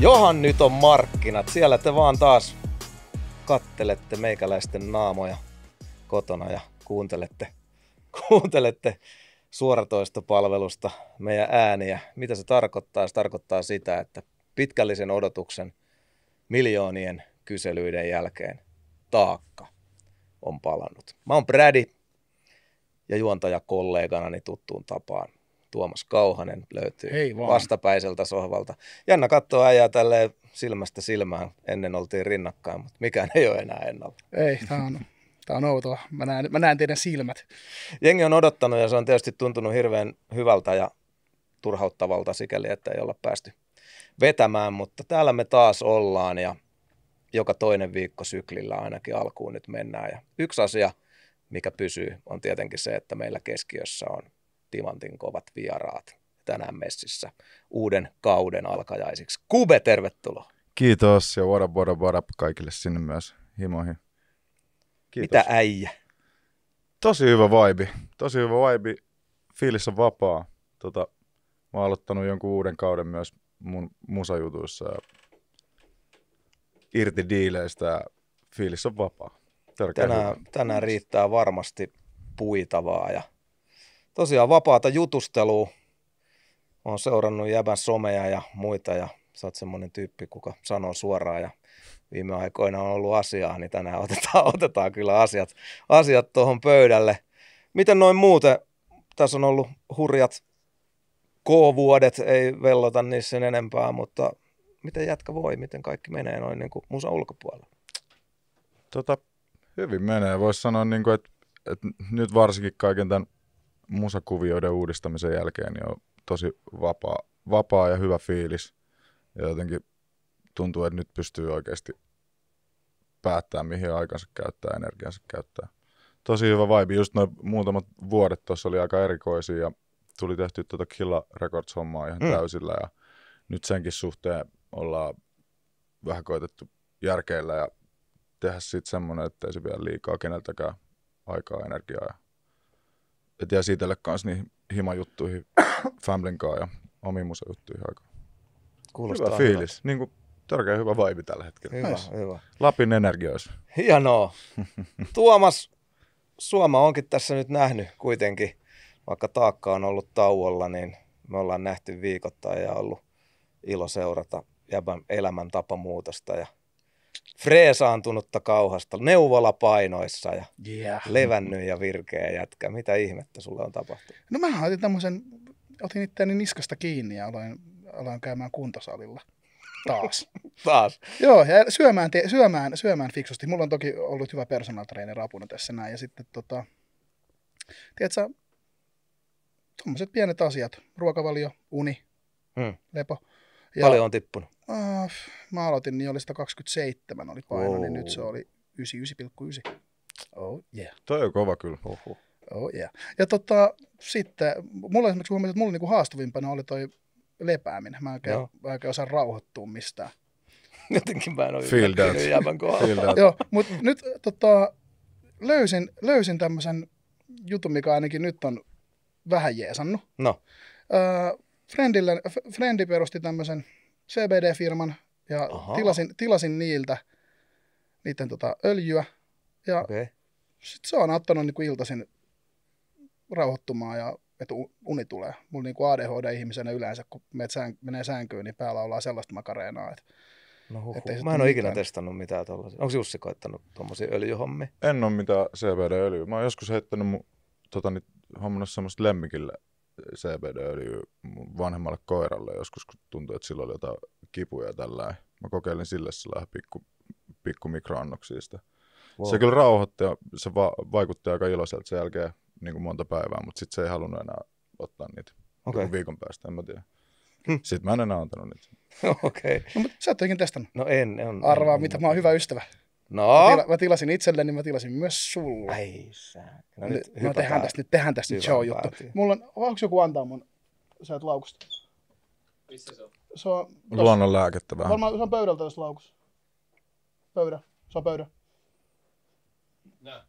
Johan nyt on markkinat. Siellä te vaan taas kattelette meikäläisten naamoja kotona ja kuuntelette, kuuntelette suoratoistopalvelusta meidän ääniä. Mitä se tarkoittaa? Se tarkoittaa sitä, että pitkällisen odotuksen miljoonien kyselyiden jälkeen taakka on palannut. Mä oon Brädi ja juontaja kolleganani tuttuun tapaan Tuomas Kauhanen löytyy Hei vaan. vastapäiseltä sohvalta. Jännä katsoa äijää tälle silmästä silmään. Ennen oltiin rinnakkain, mutta mikään ei ole enää ennalla. Ei, tämä on Tämä on outoa. Mä näen, mä näen teidän silmät. Jengi on odottanut ja se on tietysti tuntunut hirveän hyvältä ja turhauttavalta sikäli, että ei olla päästy vetämään, mutta täällä me taas ollaan ja joka toinen viikko syklillä ainakin alkuun nyt mennään. Ja yksi asia, mikä pysyy, on tietenkin se, että meillä keskiössä on Timantin kovat vieraat tänään messissä uuden kauden alkajaisiksi. Kube, tervetuloa. Kiitos ja what up, what up, what up kaikille sinne myös himoihin. Kiitos. Mitä äijä? Tosi hyvä vibe. Tosi hyvä vibe. Fiilis on vapaa. Tota, mä oon aloittanut jonkun uuden kauden myös mun musajutuissa ja irti diileistä ja fiilis on vapaa. tänään, tänään riittää varmasti puitavaa ja tosiaan vapaata jutustelua. on seurannut jäbän someja ja muita ja sä oot semmoinen tyyppi, kuka sanoo suoraan ja viime aikoina on ollut asiaa, niin tänään otetaan, otetaan kyllä asiat, asiat tuohon pöydälle. Miten noin muuten? Tässä on ollut hurjat K-vuodet, ei vellota niissä sen enempää, mutta miten jätkä voi, miten kaikki menee noin niin kuin musan ulkopuolella? Tota, hyvin menee. Voisi sanoa, niin kuin, että, että nyt varsinkin kaiken tämän musakuvioiden uudistamisen jälkeen niin on tosi vapaa, vapaa ja hyvä fiilis. Ja jotenkin tuntuu, että nyt pystyy oikeasti päättämään, mihin aikansa käyttää, energiansa käyttää. Tosi hyvä vibe. Just noin muutamat vuodet tuossa oli aika erikoisia ja tuli tehty tuota Killa Records-hommaa ihan mm. täysillä ja nyt senkin suhteen ollaan vähän koitettu järkeillä ja tehdä sitten semmoinen, että se vielä liikaa keneltäkään aikaa, energiaa ja piti esitellä itselle kanssa niihin himajuttuihin kanssa ja omiin musajuttuihin aika. Kuulostaa hyvä fiilis. Hyvä. Niin kuin tärkeä hyvä vibe tällä hetkellä. Hyvä, Näis. hyvä. Lapin energiois. Hienoa. Tuomas, Suoma onkin tässä nyt nähnyt kuitenkin, vaikka taakka on ollut tauolla, niin me ollaan nähty viikoittain ja ollut ilo seurata jäbän elämäntapamuutosta ja – freesaantunutta kauhasta neuvolapainoissa ja yeah. levännyt ja virkeä jätkä. Mitä ihmettä sulle on tapahtunut? No mä otin tämmöisen, otin itseäni niskasta kiinni ja aloin, aloin käymään kuntosalilla. Taas. Taas. Joo, ja syömään, te, syömään, syömään fiksusti. Mulla on toki ollut hyvä personal trainer apuna tässä näin. Ja sitten tota, tiedätkö, tuommoiset pienet asiat, ruokavalio, uni, hmm. lepo. Ja, Paljon on tippunut äh, mä aloitin, niin oli 127 oli paino, oh. niin nyt se oli 99,9. Oh yeah. Toi on kova kyllä. Oho. Oh yeah. Ja tota, sitten, mulla esimerkiksi huomioon, että mulla niinku haastavimpana oli toi lepääminen. Mä en oikein, mä oikein osaa rauhoittua mistään. Jotenkin mä en ole Feel that. kohdalla. Joo, mutta nyt tota, löysin, löysin tämmöisen jutun, mikä ainakin nyt on vähän jeesannut. No. Äh, öö, friendillä, f- Friendi perusti tämmöisen CBD-firman ja tilasin, tilasin niiltä niiden tota, öljyä. Ja okay. sit se on auttanut niin iltaisin rauhoittumaan ja että uni tulee. Mulla niin ADHD-ihmisenä yleensä, kun sään, menee sänkyyn, niin päällä ollaan sellaista makareenaa, että No huh, Mä en ole ikinä testannut mitään tuollaisia. Onko Jussi koettanut tuommoisia öljyhommia? En ole mitään CBD-öljyä. Mä oon joskus heittänyt mun tota, niin, hommannut semmoista lemmikille CBD-öljyä vanhemmalle koiralle joskus, kun tuntui, että sillä oli jotain kipuja tällä. Mä kokeilin sille sillä pikku, pikku mikroannoksia Wow. Se kyllä rauhoitti ja se va- vaikutti aika iloiselta sen jälkeen niin kuin monta päivää, mutta sitten se ei halunnut enää ottaa niitä niin okay. viikon päästä, en mä tiedä. Hm. Sitten mä en enää antanut niitä. Okei. Okay. No, mutta sä oot testannut. No en, en. Arvaa, en, mitä en. mä oon hyvä ystävä. No. Mä, tila, mä tilasin itselleni, niin mä tilasin myös sulle. Ai sä. No, nyt, no hypätään. tehdään tästä nyt, tehdään tästä nyt show juttu. Mulla on, onko joku antaa mun, sieltä laukusta? Missä se on? Se on tos, Luonnon lääkettä vähän. Varmaan se on pöydältä tässä laukus. Pöydä, se on pöydä. Nää.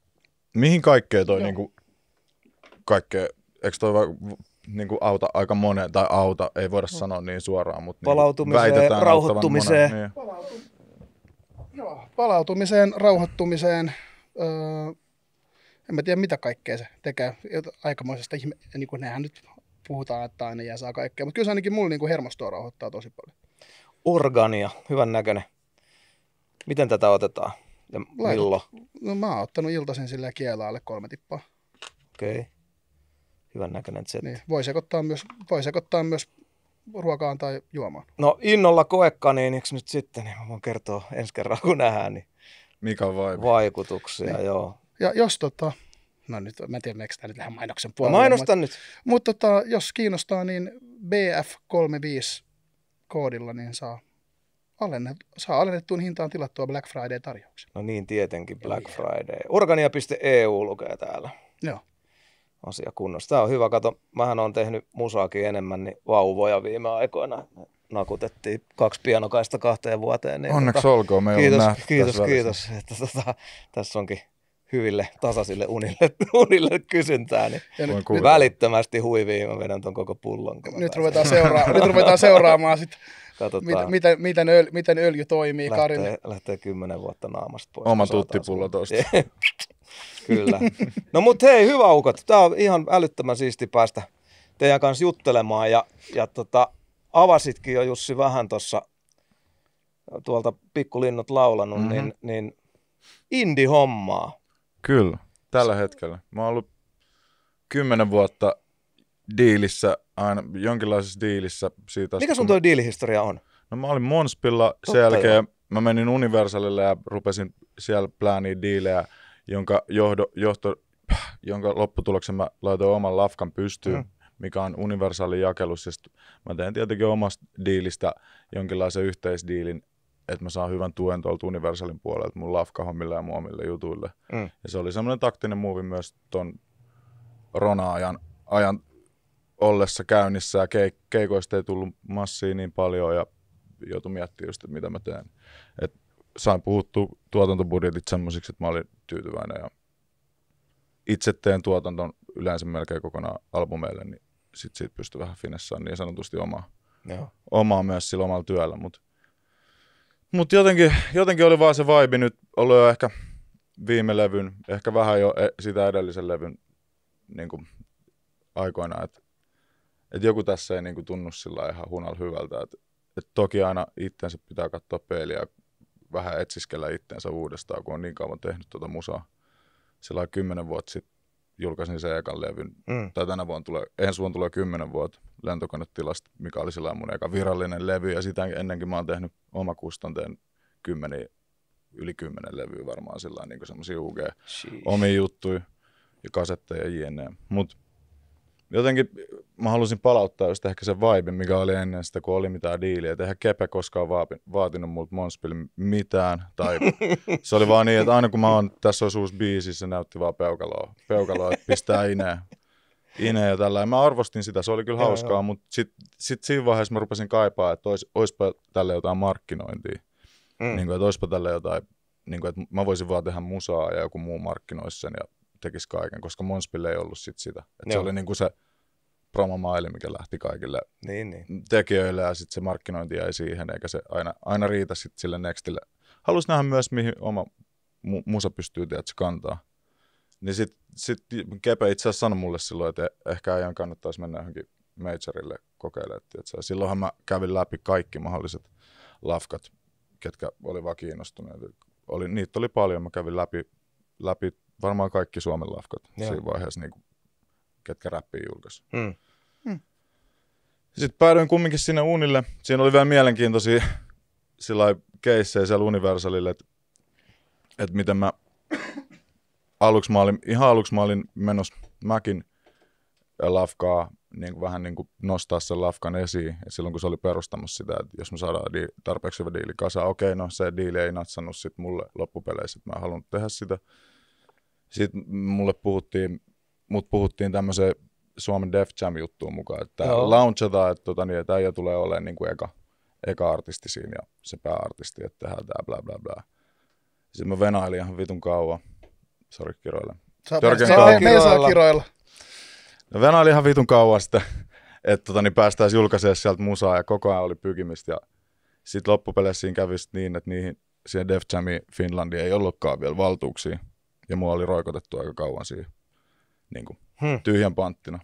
Mihin kaikkeen toi Joo. niinku, kaikkeen? eikö toi va, niinku auta aika monen, tai auta, ei voida mm. sanoa niin suoraan, mutta niinku, palautumiseen, rauhoittumiseen. niin. Joo, palautumiseen, rauhoittumiseen, öö, en mä tiedä mitä kaikkea se tekee. Aikamoisesta ihme, niin kuin nehän nyt puhutaan, että aina jää saa kaikkea, mutta kyllä se ainakin mulla niin hermostoa rauhoittaa tosi paljon. Organia, hyvän näköinen. Miten tätä otetaan ja milloin? No mä oon ottanut iltaisin silleen kielaalle alle kolme tippaa. Okei. Okay. Hyvän näköinen Z. Niin, voi sekoittaa myös, voi sekoittaa myös ruokaan tai juomaan. No innolla niin, eikö nyt sitten, niin mä voin kertoa ensi kerran kun nähdään, niin Mikä vaikutuksia, niin. joo. Ja jos tota, no nyt, mä en tiedä, meneekö tämä nyt lähde mainoksen no, puolelle. No, mainostan mutta, nyt. Mutta tota, jos kiinnostaa, niin BF35 koodilla niin saa alennet, saa alennettuun hintaan tilattua Black Friday-tarjouksen. No niin, tietenkin Black Friday. Organia.eu e lukee täällä. Joo asia kunnossa. Tämä on hyvä, kato, mähän on tehnyt musaakin enemmän, niin vauvoja viime aikoina nakutettiin kaksi pianokaista kahteen vuoteen. Niin Onneksi tota, olkoon, me kiitos, nähty kiitos, tässä kiitos, että tota, tässä onkin hyville tasaisille unille, unille kysyntää, niin nyt, välittömästi huiviin mä vedän ton koko pullon. Nyt ruvetaan, seuraa, nyt ruvetaan seuraamaan sit, mit, miten, miten, öljy, miten öljy toimii, lähtee, Karin. Lähtee kymmenen vuotta naamasta pois. Oma tuttipullo toista. Kyllä. No mut hei, hyvä ukot. Tää on ihan älyttömän siisti päästä teidän kanssa juttelemaan ja, ja tota, avasitkin jo Jussi vähän tuossa tuolta Pikkulinnut laulanut, mm-hmm. niin, niin indie-hommaa. Kyllä, tällä hetkellä. Mä oon ollut kymmenen vuotta diilissä, aina jonkinlaisessa diilissä. Siitä Mikä sun toi mä... diilihistoria on? No mä olin Monspilla, Totta sen jälkeen jo. mä menin Universalille ja rupesin siellä plääniin diilejä jonka, johdo, johto, jonka lopputuloksen mä laitoin oman lafkan pystyyn, mm. mikä on universaali jakelus. Siis ja mä teen tietenkin omasta diilistä jonkinlaisen yhteisdiilin, että mä saan hyvän tuen tuolta universaalin puolelta mun lafkahommille ja muomille jutuille. Mm. Ja se oli semmoinen taktinen muuvi myös ton Rona-ajan ajan ollessa käynnissä ja keik- keikoista ei tullut massiin niin paljon ja joutui miettimään just, että mitä mä teen. Et sain puhuttu tuotantobudjetit semmoisiksi, että mä olin tyytyväinen ja itse teen tuotanton yleensä melkein kokonaan albumeille, niin sit siitä pystyy vähän finessaan niin sanotusti omaa, Joo. omaa myös sillä omalla työllä, mutta mut jotenkin, jotenkin oli vaan se vibe nyt ollut jo ehkä viime levyn, ehkä vähän jo e, sitä edellisen levyn niin kuin aikoina, että et joku tässä ei niin kuin tunnu sillä ihan hunal hyvältä, että et toki aina itsensä pitää katsoa peiliä ja vähän etsiskellä itteensä uudestaan, kun on niin kauan tehnyt tuota musaa. Sillä kymmenen vuotta sitten julkaisin sen ekan levyn, mm. tai tänä vuonna tulee, ensi vuonna tulee kymmenen vuotta lentokonetilasta, mikä oli sillä mun eka virallinen levy, ja sitä ennenkin mä oon tehnyt omakustanteen kymmeni yli kymmenen levyä varmaan sillä niin semmoisia UG, omi juttuja ja kasetteja ja jne. Mutta jotenkin mä halusin palauttaa just ehkä sen vibe, mikä oli ennen sitä, kun oli mitään diiliä. Että eihän Kepe koskaan vaatinut multa Monspil mitään. Tai se oli vaan niin, että aina kun mä oon, tässä osuus biisi, se näytti vaan peukaloa. Peukaloa, että pistää ineen. Ine ja tällä. Mä arvostin sitä, se oli kyllä hauskaa, joo, mutta sitten sit siinä vaiheessa mä rupesin kaipaa, että ois, oispa tälle jotain markkinointia. Mm. Niin kuin, että oispa tälle jotain, niin kuin, että mä voisin vaan tehdä musaa ja joku muu markkinoissa sen ja tekisi kaiken, koska Monspille ei ollut sit sitä. Et se oli niin kuin se promomaili, mikä lähti kaikille niin, niin. tekijöille ja sitten se markkinointi jäi siihen, eikä se aina, aina riitä sit sille nextille. Halusin nähdä myös, mihin oma mu- musa pystyy tietysti kantaa. Niin sitten sit Kepe itse asiassa sanoi mulle silloin, että ehkä ajan kannattaisi mennä johonkin majorille kokeilemaan. Silloinhan mä kävin läpi kaikki mahdolliset lafkat, ketkä oli vaan kiinnostuneet. Oli, niitä oli paljon, mä kävin läpi, läpi varmaan kaikki Suomen lafkat Joo. siinä vaiheessa, niin kuin, ketkä räppiä julkaisi. Hmm. hmm. Sitten päädyin kumminkin sinne unille. Siinä oli vielä mielenkiintoisia sillä keissejä siellä Universalille, että, et miten mä aluksi mä olin, ihan aluksi mä olin menossa mäkin lafkaa niin kuin vähän niin kuin nostaa sen lafkan esiin. Et silloin kun se oli perustamassa sitä, että jos me saadaan di- tarpeeksi hyvä diili kasaan, okei, okay, no se diili ei natsannut sitten mulle loppupeleissä, että mä haluan tehdä sitä. Sitten mulle puhuttiin, mut puhuttiin tämmöiseen Suomen Def Jam-juttuun mukaan, että Joo. launchataan, että, tota, niin, että äijä tulee olemaan niin kuin eka, eka artisti siinä ja se pääartisti, että tehdään tää bla bla bla. Sitten mä venailin ihan vitun kauan. Sori, kiroille. Törkeän kauan. Me saa kiroilla. No venailin ihan vitun kauan sitten, että tota, niin päästäisiin julkaisemaan sieltä musaa ja koko ajan oli pykimistä. Ja sitten loppupeleissä siinä kävi niin, että niihin, siihen Def Jamiin Finlandia ei ollutkaan vielä valtuuksia ja mua oli roikotettu aika kauan siihen niin kuin, hmm. tyhjän panttina.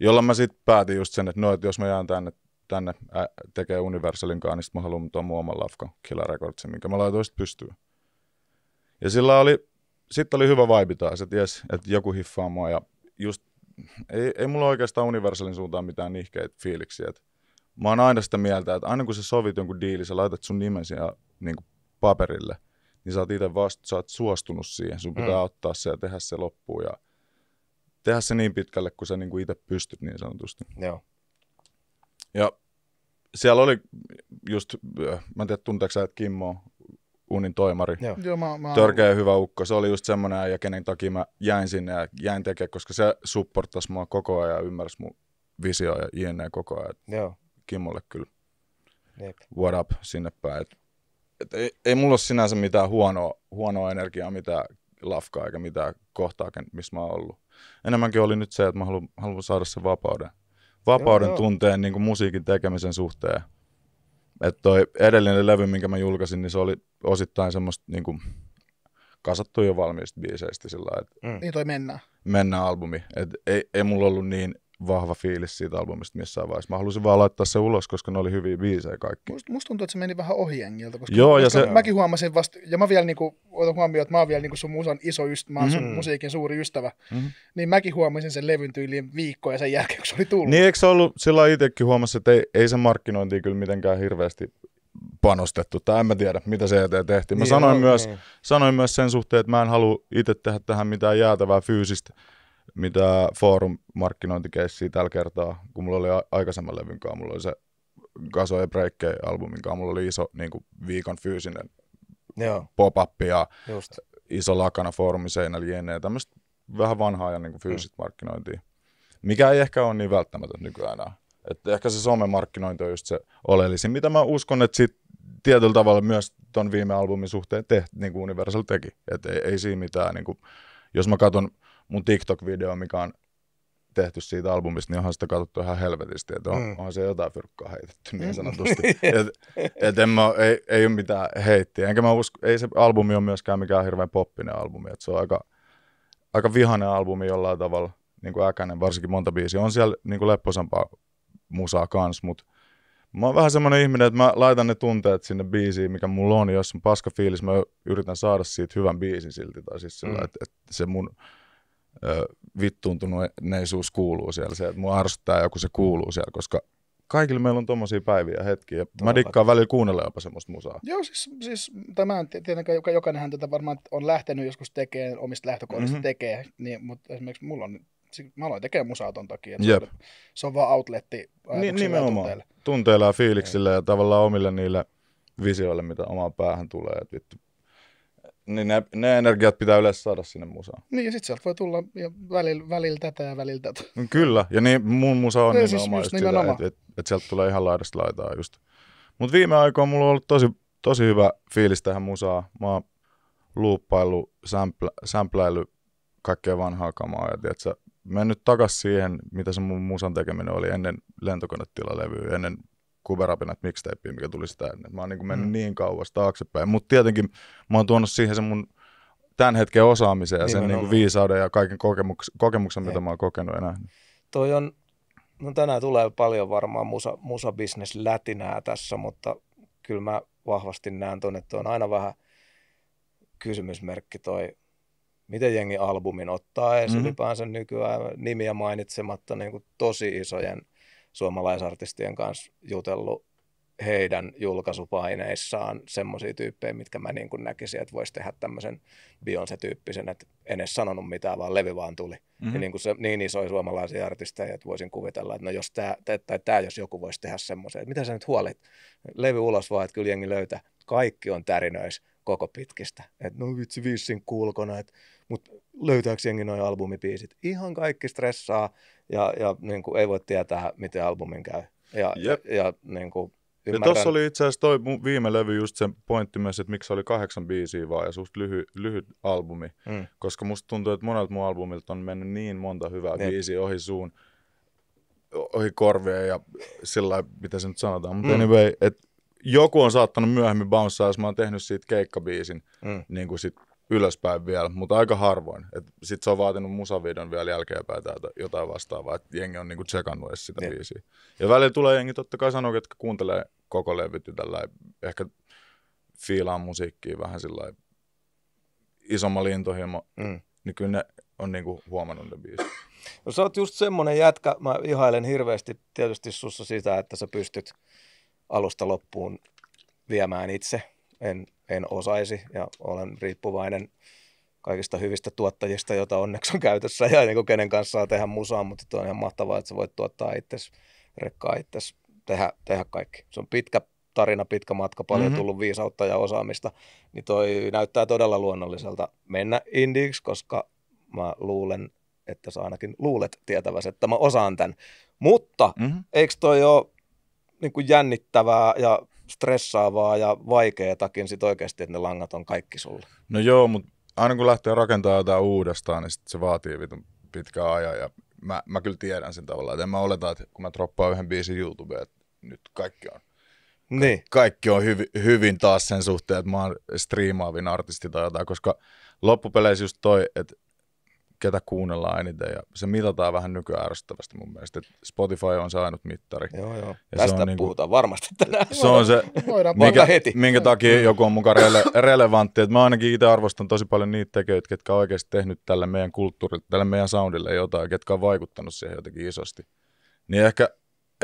Jolla mä sitten päätin just sen, että no, että jos mä jään tänne, tänne ä, tekee Universalin kanssa, niin mä haluan tuon muun oman lafkan Killa minkä mä laitoin sitten pystyyn. Ja sillä oli, sitten oli hyvä vibe taas, että yes, että joku hiffaa mua ja just ei, ei mulla oikeastaan Universalin suuntaan mitään nihkeitä fiiliksiä. Et mä oon aina sitä mieltä, että aina kun sä sovit jonkun diili, sä laitat sun nimesi ja niin kuin, paperille – niin sä oot itse vastu, sä oot suostunut siihen. Sun pitää mm. ottaa se ja tehdä se loppuun ja tehdä se niin pitkälle, kun sä niin kuin itse pystyt niin sanotusti. Joo. Ja siellä oli just, äh, mä en tiedä tunteeko sä, että Kimmo unin toimari. Joo. Joo, mä, mä... Törkeä hyvä ukko. Se oli just semmoinen ja kenen takia mä jäin sinne ja jäin tekemään, koska se supportas mua koko ajan ja ymmärsi mun visioa ja jne koko ajan. Joo. Kimmolle kyllä. Yep. What up sinne päin. Et et ei, ei mulla ole sinänsä mitään huonoa, huonoa energiaa, mitään lafkaa eikä mitään kohtaa, missä mä oon ollut. Enemmänkin oli nyt se, että mä haluan, haluan saada sen vapauden. Vapauden joo, joo. tunteen niin kuin musiikin tekemisen suhteen. Että toi edellinen levy, minkä mä julkaisin, niin se oli osittain semmoista niin kuin, kasattu jo valmiista biiseistä sillä että mm. Niin toi Mennään. Mennään albumi. Et ei, ei mulla ollut niin vahva fiilis siitä albumista missään vaiheessa. Mä halusin vaan laittaa se ulos, koska ne oli hyviä biisejä kaikki. Musta, must tuntuu, että se meni vähän ohi jengiltä, koska, Joo, koska ja se... mäkin huomasin vasta, ja mä vielä niinku, otan huomioon, että mä oon vielä niinku sun musan iso ystävä, mä oon mm-hmm. sun musiikin suuri ystävä, mm-hmm. niin mäkin huomasin sen levyn tyyliin viikkoja sen jälkeen, kun se oli tullut. Niin eikö se ollut, sillä itsekin huomassa, että ei, ei se markkinointi kyllä mitenkään hirveästi panostettu, tai en mä tiedä, mitä se eteen tehtiin. Mä niin, sanoin, joo, myös, joo. Niin. sanoin myös sen suhteen, että mä en halua itse tehdä tähän mitään jäätävää fyysistä mitä forum markkinointikeissiä tällä kertaa, kun mulla oli aikaisemman levyn kanssa, mulla oli se Gaso ja Breikkei albumin kanssa, mulla oli iso niin kuin viikon fyysinen Joo. pop-up ja Just. iso lakana foorumin seinällä jne. Tämmöistä vähän vanhaa ja niin kuin fyysit mm. markkinointia, mikä ei ehkä ole niin välttämätöntä nykyään enää. Et ehkä se somemarkkinointi on just se oleellisin, mitä mä uskon, että sit tietyllä tavalla myös ton viime albumin suhteen tehti, niin kuin Universal teki. Et ei, ei siinä mitään, niin kuin, jos mä katson mun TikTok-video, mikä on tehty siitä albumista, niin onhan sitä katsottu ihan helvetisti, että on, mm. onhan se jotain fyrkkaa heitetty niin mm. sanotusti. et, et en mä, ei, ei ole mitään heittiä, enkä mä usko, ei se albumi ole myöskään mikään hirveän poppinen albumi, Et se on aika, aika vihainen albumi jollain tavalla, niin kuin äkänen, varsinkin monta biisiä. On siellä niin kuin lepposampaa musaa kans, mutta mä oon vähän semmoinen ihminen, että mä laitan ne tunteet sinne biisiin, mikä mulla on, jos on paska fiilis, mä yritän saada siitä hyvän biisin silti, tai siis sillä, mm. että, että se mun ö, vittuuntuneisuus kuuluu siellä. Se, että mua arvostaa joku se kuuluu siellä, koska kaikilla meillä on tommosia päiviä ja hetkiä. Mä dikkaan välillä kuunnella jopa semmoista musaa. Joo, siis, siis tämä tietenkään joka, jokainenhan tätä varmaan on lähtenyt joskus tekemään, omista lähtökohdista mm-hmm. tekee, niin, mutta esimerkiksi mulla on siis mä aloin tekemään musaa ton takia. Jep. Se on vaan outletti niin, nimenomaan. tunteille. Tunteilla ja fiiliksillä niin. ja tavallaan omille niille visioille, mitä omaan päähän tulee. Että vittu, niin ne, ne energiat pitää yleensä saada sinne musaan. Niin, ja sit sieltä voi tulla ja välillä, välillä tätä ja välillä tätä. Mm, kyllä, ja niin mun musa on no, nimenomaan, siis just nimenomaan. Sitä, että et, et sieltä tulee ihan laidasta laitaa just. Mut viime aikoina mulla on ollut tosi, tosi hyvä fiilis tähän musaa. Mä oon luuppailu, sämplä, sämpläily kaikkea vanhaa kamaa ja tiedätkö, mennyt takas siihen, mitä se mun musan tekeminen oli ennen lentokonetilalevyä, ennen Kuberabinat mixtapea, mikä tuli sitä ennen. Mä oon niin mennyt mm. niin kauas taaksepäin, mutta tietenkin mä oon tuonut siihen sen mun tämän hetken osaamisen ja niinku Nimenomaan. sen niin viisauden ja kaiken kokemuks- kokemuksen, mitä Ei. mä oon kokenut enää. Toi on, no tänään tulee paljon varmaan musa, musa business lätinää tässä, mutta kyllä mä vahvasti näen ton, että on aina vähän kysymysmerkki toi, miten jengi albumin ottaa edes mm-hmm. ylipäänsä nykyään nimiä mainitsematta niin kuin tosi isojen suomalaisartistien kanssa jutellut heidän julkaisupaineissaan semmoisia tyyppejä, mitkä mä niin kuin näkisin, että voisi tehdä tämmöisen Beyoncé-tyyppisen, että en edes sanonut mitään, vaan levi vaan tuli. Mm-hmm. Ja niin, kuin se, niin isoja suomalaisia artisteja, että voisin kuvitella, että no jos tämä, tai tämä jos joku voisi tehdä semmoisen, että mitä sä nyt huolit, levy ulos vaan, että kyllä jengi löytää. Kaikki on tärinöis koko pitkistä. Että no vitsi viisin kulkona, että mutta löytääkö jengi noin albumipiisit? Ihan kaikki stressaa ja, ja niin kuin ei voi tietää, miten albumin käy. Ja, Jep. ja, ja niin kuin, Ja tuossa oli itse asiassa toi viime levy just sen pointti myös, että miksi oli kahdeksan biisiä vaan ja suht lyhy, lyhyt albumi. Mm. Koska musta tuntuu, että monelta mun albumilta on mennyt niin monta hyvää Jep. biisiä ohi suun, ohi korvia ja sillä mitä se nyt sanotaan. Mutta mm. anyway, että joku on saattanut myöhemmin bounceaa, jos mä oon tehnyt siitä keikkabiisin, mm. niin kuin sit ylöspäin vielä, mutta aika harvoin. Sitten se on vaatinut musavideon vielä jälkeenpäin täältä jotain vastaavaa, että jengi on niinku tsekannut edes sitä niin. biisiä. Ja välillä tulee jengi totta kai sanoo, että kuuntelee koko levytty tällä ehkä fiilaa musiikkia vähän sillä isommalla lintohimo, mm. niin kyllä ne on niinku huomannut ne biisit. No sä oot just semmonen jätkä, mä ihailen hirveästi tietysti sussa sitä, että sä pystyt alusta loppuun viemään itse en, en osaisi ja olen riippuvainen kaikista hyvistä tuottajista, joita onneksi on käytössä ja niin kenen kanssa saa tehdä musaa, mutta on ihan mahtavaa, että sä voit tuottaa itsesi, rekkaa itsesi, tehdä, tehdä kaikki. Se on pitkä tarina, pitkä matka, paljon mm-hmm. tullut viisautta ja osaamista, niin toi näyttää todella luonnolliselta mennä indiiksi, koska mä luulen, että sä ainakin luulet tietäväsi, että mä osaan tämän. Mutta mm-hmm. eikö toi ole niin kuin jännittävää ja stressaavaa ja vaikeatakin sit oikeasti, että ne langat on kaikki sulla. No joo, mutta aina kun lähtee rakentamaan jotain uudestaan, niin sit se vaatii vitun pitkää ajan ja mä, mä kyllä tiedän sen tavallaan, että en mä oleta, että kun mä troppaan yhden biisin YouTubeen, että nyt kaikki on Ka- niin. Kaikki on hyvi, hyvin taas sen suhteen, että mä oon striimaavin artisti tai jotain, koska loppupeleissä just toi, että ketä kuunnellaan eniten ja se mitataan vähän nykyään mun mielestä. Spotify on saanut mittari. Joo, joo. Ja Tästä se on niinku- puhutaan niin varmasti tänään. Se on se, mikä, heti. minkä takia joku on mukaan rele, relevantti. Et mä ainakin itse arvostan tosi paljon niitä tekijöitä, ketkä on oikeasti tehnyt tälle meidän kulttuurille, tälle meidän soundille jotain, ketkä on vaikuttanut siihen jotenkin isosti. Niin ehkä,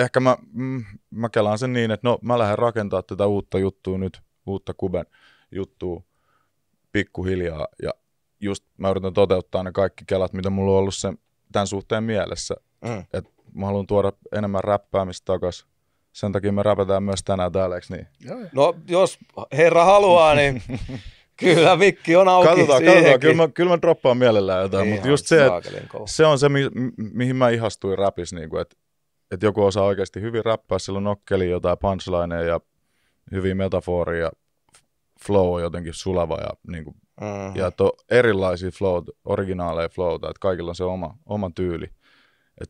ehkä mä, mm, mä kelaan sen niin, että no mä lähden rakentaa tätä uutta juttua nyt, uutta kuben juttua pikkuhiljaa ja just mä yritän toteuttaa ne kaikki kelat, mitä mulla on ollut sen, tämän suhteen mielessä. Mm. Et mä haluan tuoda enemmän räppäämistä takaisin. Sen takia me räpätään myös tänään täällä, eikö niin? No, jos herra haluaa, niin Kyllä, mikki on auki Katsotaan, siihenkin. katsotaan. Kyllä mä, kyllä mä droppaan mielellään jotain, Ihan mutta just se, että se on se, mi, mihin mä ihastuin räpissä. niin että, että joku osaa oikeasti hyvin räppää, sillä on nokkeli jotain punchlineja ja hyviä metaforia, flow on jotenkin sulava ja niin kuin, Mm-hmm. Ja to, erilaisia flow, originaaleja flowta, että kaikilla on se oma, oma tyyli. Et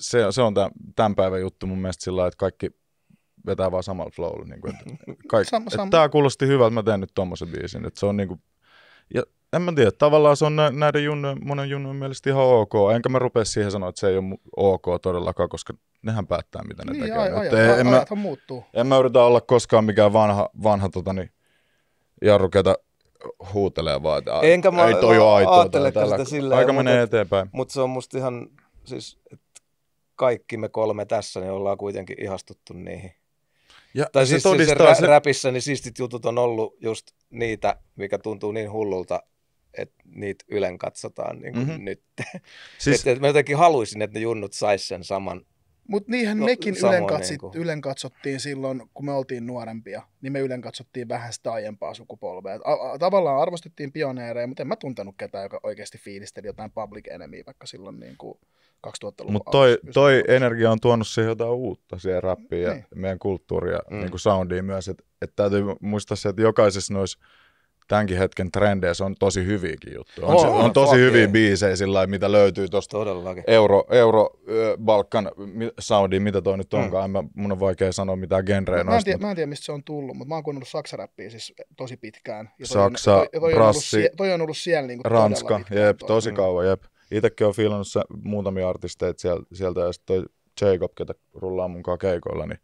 se, se on tämän, päivän juttu mun mielestä sillä että kaikki vetää vaan samalla flowlla. Niin kuin, että kaik, sama, sam. Että tämä kuulosti hyvältä, mä teen nyt tuommoisen biisin. Että se on niin kuin, ja en mä tiedä, tavallaan se on näiden junnu, monen junnun mielestä ihan ok. Enkä mä rupea siihen sanoa, että se ei ole ok todellakaan, koska nehän päättää, mitä ne niin, tekee. Aja, Mutta en, mä, muuttuu. en mä yritä olla koskaan mikään vanha, vanha tota, niin, jarru, ketä huutelee vaan, että Enkä mä ei toi ole aitoa. Tällä... Silleen, Aika menee mutta, eteenpäin. Mutta se on musta ihan, siis kaikki me kolme tässä, niin ollaan kuitenkin ihastuttu niihin. Ja tai se siis, siis se se... räpissä niin siistit jutut on ollut just niitä, mikä tuntuu niin hullulta, että niitä ylen katsotaan niin kuin mm-hmm. nyt. Siis... et, et mä jotenkin haluaisin, että ne junnut sais sen saman mutta niinhän no, mekin ylen, niinku. katsit, niin ylen katsottiin silloin, kun me oltiin nuorempia, niin me ylen katsottiin vähän sitä aiempaa sukupolvea. A- a- tavallaan arvostettiin pioneereja, mutta en mä tuntenut ketään, joka oikeasti fiilisteli jotain public enemyä vaikka silloin niin kuin 2000-luvun Mutta toi, toi energia on tuonut siihen jotain uutta, siihen rappiin ja niin. meidän kulttuuria, mm. niin kuin soundiin myös. Että et täytyy muistaa se, että jokaisessa noissa tämänkin hetken trendeissä on tosi hyviäkin juttuja. On, oh, se, on, on tosi hyviä biisejä sillä mitä löytyy tuosta Euro, Euro ö, Balkan soundi, mitä toi nyt mm. onkaan. Mm. mun on vaikea sanoa mitä genreä mä, en tiedä, mutta... mä en tiedä, mistä se on tullut, mutta mä oon kuunnellut saksaräppiä siis tosi pitkään. Ja toi Saksa, toi, toi, toi brassi, on ollut, toi on ollut siellä niin kuin Ranska, jep, toi. tosi mm. kauan, jep. Itsekin on fiilannut se, muutamia artisteita sieltä, sieltä ja sitten toi Jacob, ketä rullaa mun keikoilla, niin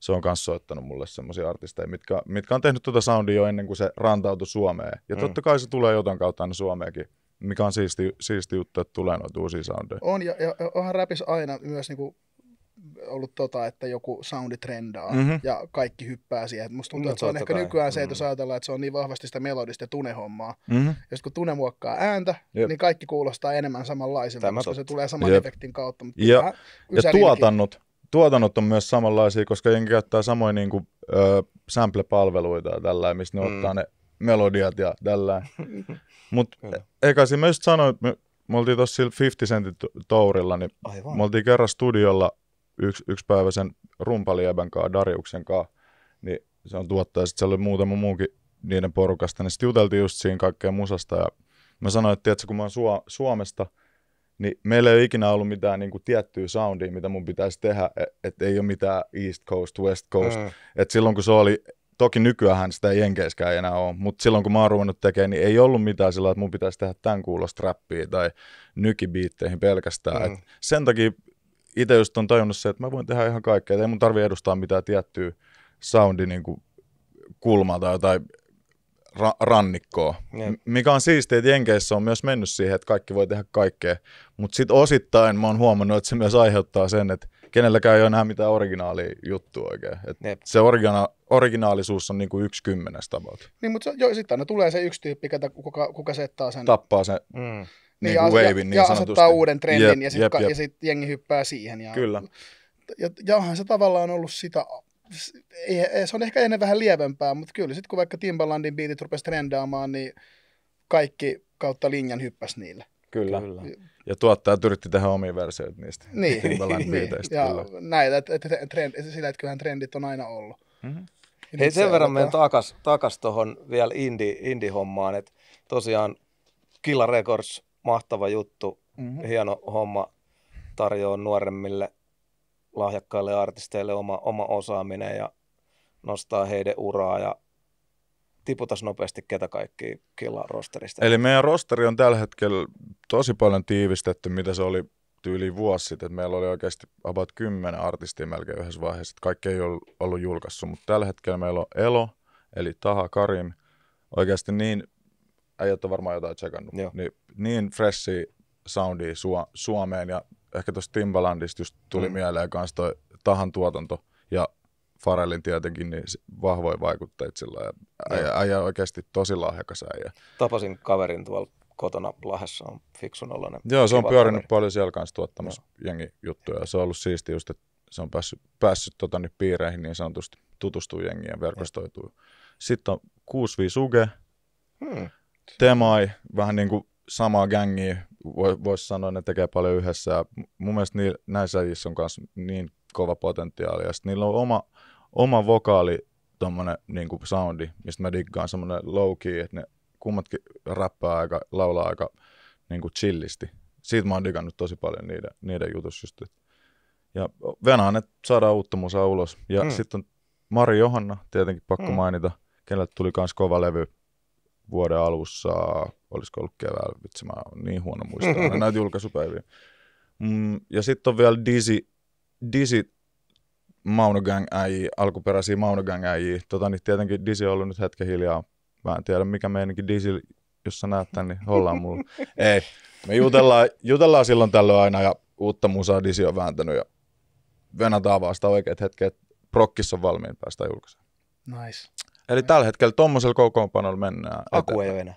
se on myös soittanut mulle semmoisia artisteja, mitkä, mitkä on tehnyt tuota soundia jo ennen kuin se rantautui Suomeen. Ja mm. totta kai se tulee jotain kautta aina Suomeenkin mikä on siisti, siisti juttu, että tulee noita uusia soundeja. On, ja, ja onhan räpis aina myös niinku ollut tota, että joku soundi trendaa mm-hmm. ja kaikki hyppää siihen. musta tuntuu, no, että se on ehkä kai. nykyään se, että mm-hmm. jos ajatellaan, että se on niin vahvasti sitä melodista tunehommaa. Mm-hmm. Ja sitten kun tune muokkaa ääntä, Jep. niin kaikki kuulostaa enemmän samanlaisilta, koska totta. se tulee saman Jep. efektin kautta. Mutta ja, ja tuotannut, tuotannot on myös samanlaisia, koska jengi käyttää samoin niin kuin, ö, sample-palveluita ja tällä, mistä ne mm. ottaa ne melodiat ja tällä. Mutta eikä mä myös sanoin, että me, me oltiin tuossa 50 Centin tourilla, niin Aivan. me oltiin kerran studiolla yksi, yksi päivä sen rumpalieben kanssa, Dariuksen kanssa, niin se on tuottaja, sitten siellä oli muutama muukin niiden porukasta, niin sitten juteltiin just siinä kaikkea musasta ja mä sanoin, että tiedätkö, kun mä oon Suo- Suomesta – niin meillä ei ole ikinä ollut mitään niin kuin, tiettyä soundia, mitä mun pitäisi tehdä, että et ei ole mitään East Coast, West Coast. Mm. Et silloin kun se oli, toki nykyään sitä ei jenkeiskään ei enää ole, mutta silloin kun mä oon ruvennut tekemään, niin ei ollut mitään sillä, että mun pitäisi tehdä tämän kuulosta rappia tai nykibiitteihin pelkästään. Mm. Et sen takia itse just on tajunnut se, että mä voin tehdä ihan kaikkea, et ei mun tarvi edustaa mitään tiettyä soundi niin kuin, kulmaa tai jotain ra- rannikkoa, Niin. mikä on siistiä, että Jenkeissä on myös mennyt siihen, että kaikki voi tehdä kaikkea, mutta sitten osittain mä oon huomannut, että se myös aiheuttaa sen, että kenelläkään ei ole enää mitään originaalia juttua oikein. Et se origina- originaalisuus on niinku yksi kymmenestä about. Niin, mutta sitten aina tulee se yksi tyyppi, kuka, kuka settaa sen. Tappaa sen. Mm niinku niin, niin ja, niin ja asettaa uuden trendin jep, ja sitten sit jengi hyppää siihen. Ja, Kyllä. Ja, ja onhan se tavallaan ollut sitä se on ehkä ennen vähän lievempää, mutta kyllä sitten kun vaikka Timbalandin biitit rupesi trendaamaan, niin kaikki kautta linjan hyppäs niille. Kyllä. kyllä. Ja tuottajat yritti tehdä omia versioita niistä niin. Timbaland niin. biiteistä. Ja kyllä. näitä, että, että, trend, sillä, että kyllähän trendit on aina ollut. Mm-hmm. Hei sen verran menen tota- takas, takas tuohon vielä indie, indie-hommaan, että tosiaan Killa Records, mahtava juttu, mm-hmm. hieno homma tarjoaa nuoremmille lahjakkaille artisteille oma, oma osaaminen ja nostaa heidän uraa ja tiputas nopeasti ketä kaikki killa rosterista. Eli meidän rosteri on tällä hetkellä tosi paljon tiivistetty, mitä se oli tyyli vuosi sitten. Että meillä oli oikeasti about kymmenen artistia melkein yhdessä vaiheessa. Että kaikki ei ole ollut julkaissut, mutta tällä hetkellä meillä on Elo, eli Taha Karim. Oikeasti niin, äijät on varmaan jotain tsekannut, niin, niin freshi soundi Suomeen ja ehkä tuosta Timbalandista just tuli mm. mieleen kanssa toi tahan tuotanto ja Farellin tietenkin niin vahvoin vaikuttajit sillä ja äijä, äijä oikeasti tosi lahjakas äijä. Tapasin kaverin tuolla kotona Lahdessa, on fiksun ollainen. Joo, se on pyörinyt kaveri. paljon siellä kanssa tuottamassa no. jengi juttuja ja se on ollut siisti just, että se on päässyt, päässyt tota, niin piireihin niin sanotusti tutustuu jengiin ja verkostoituu. Ja. Sitten on 65 Uge, hmm. Temai, vähän niin kuin samaa gängiä voisi sanoa, ne tekee paljon yhdessä. Mun mielestä ni, näissä äijissä on myös niin kova potentiaali. Ja niillä on oma, oma vokaali, tommonen niin kuin soundi, mistä mä diggaan, semmoinen low key, että ne kummatkin räppää aika, laulaa aika niin kuin chillisti. Siitä mä oon digannut tosi paljon niiden, niiden jutus just. Ja venaan, että saadaan uutta musaa ulos. Ja mm. sitten on Mari Johanna, tietenkin pakko mm. mainita, kenelle tuli myös kova levy vuoden alussa olisiko ollut keväällä, vitsi mä oon niin huono muistaa näitä julkaisupäiviä. Mm, ja sitten on vielä Dizzy, Dizzy Mauno Gang äijä, alkuperäisiä Mauno Gang äijä. Tota, niin tietenkin Dizzy on ollut nyt hetken hiljaa. Mä en tiedä mikä meininki Dizzy, jos sä näet tän, niin ollaan mulla. Ei, me jutellaan, jutellaan silloin tällöin aina ja uutta musaa Dizzy on vääntänyt ja venataan vasta oikeat hetket. Prokkissa on valmiin päästä julkaisemaan. Nice. Eli tällä hetkellä tuommoisella kokoonpanolla mennään. Aku ei ole enää.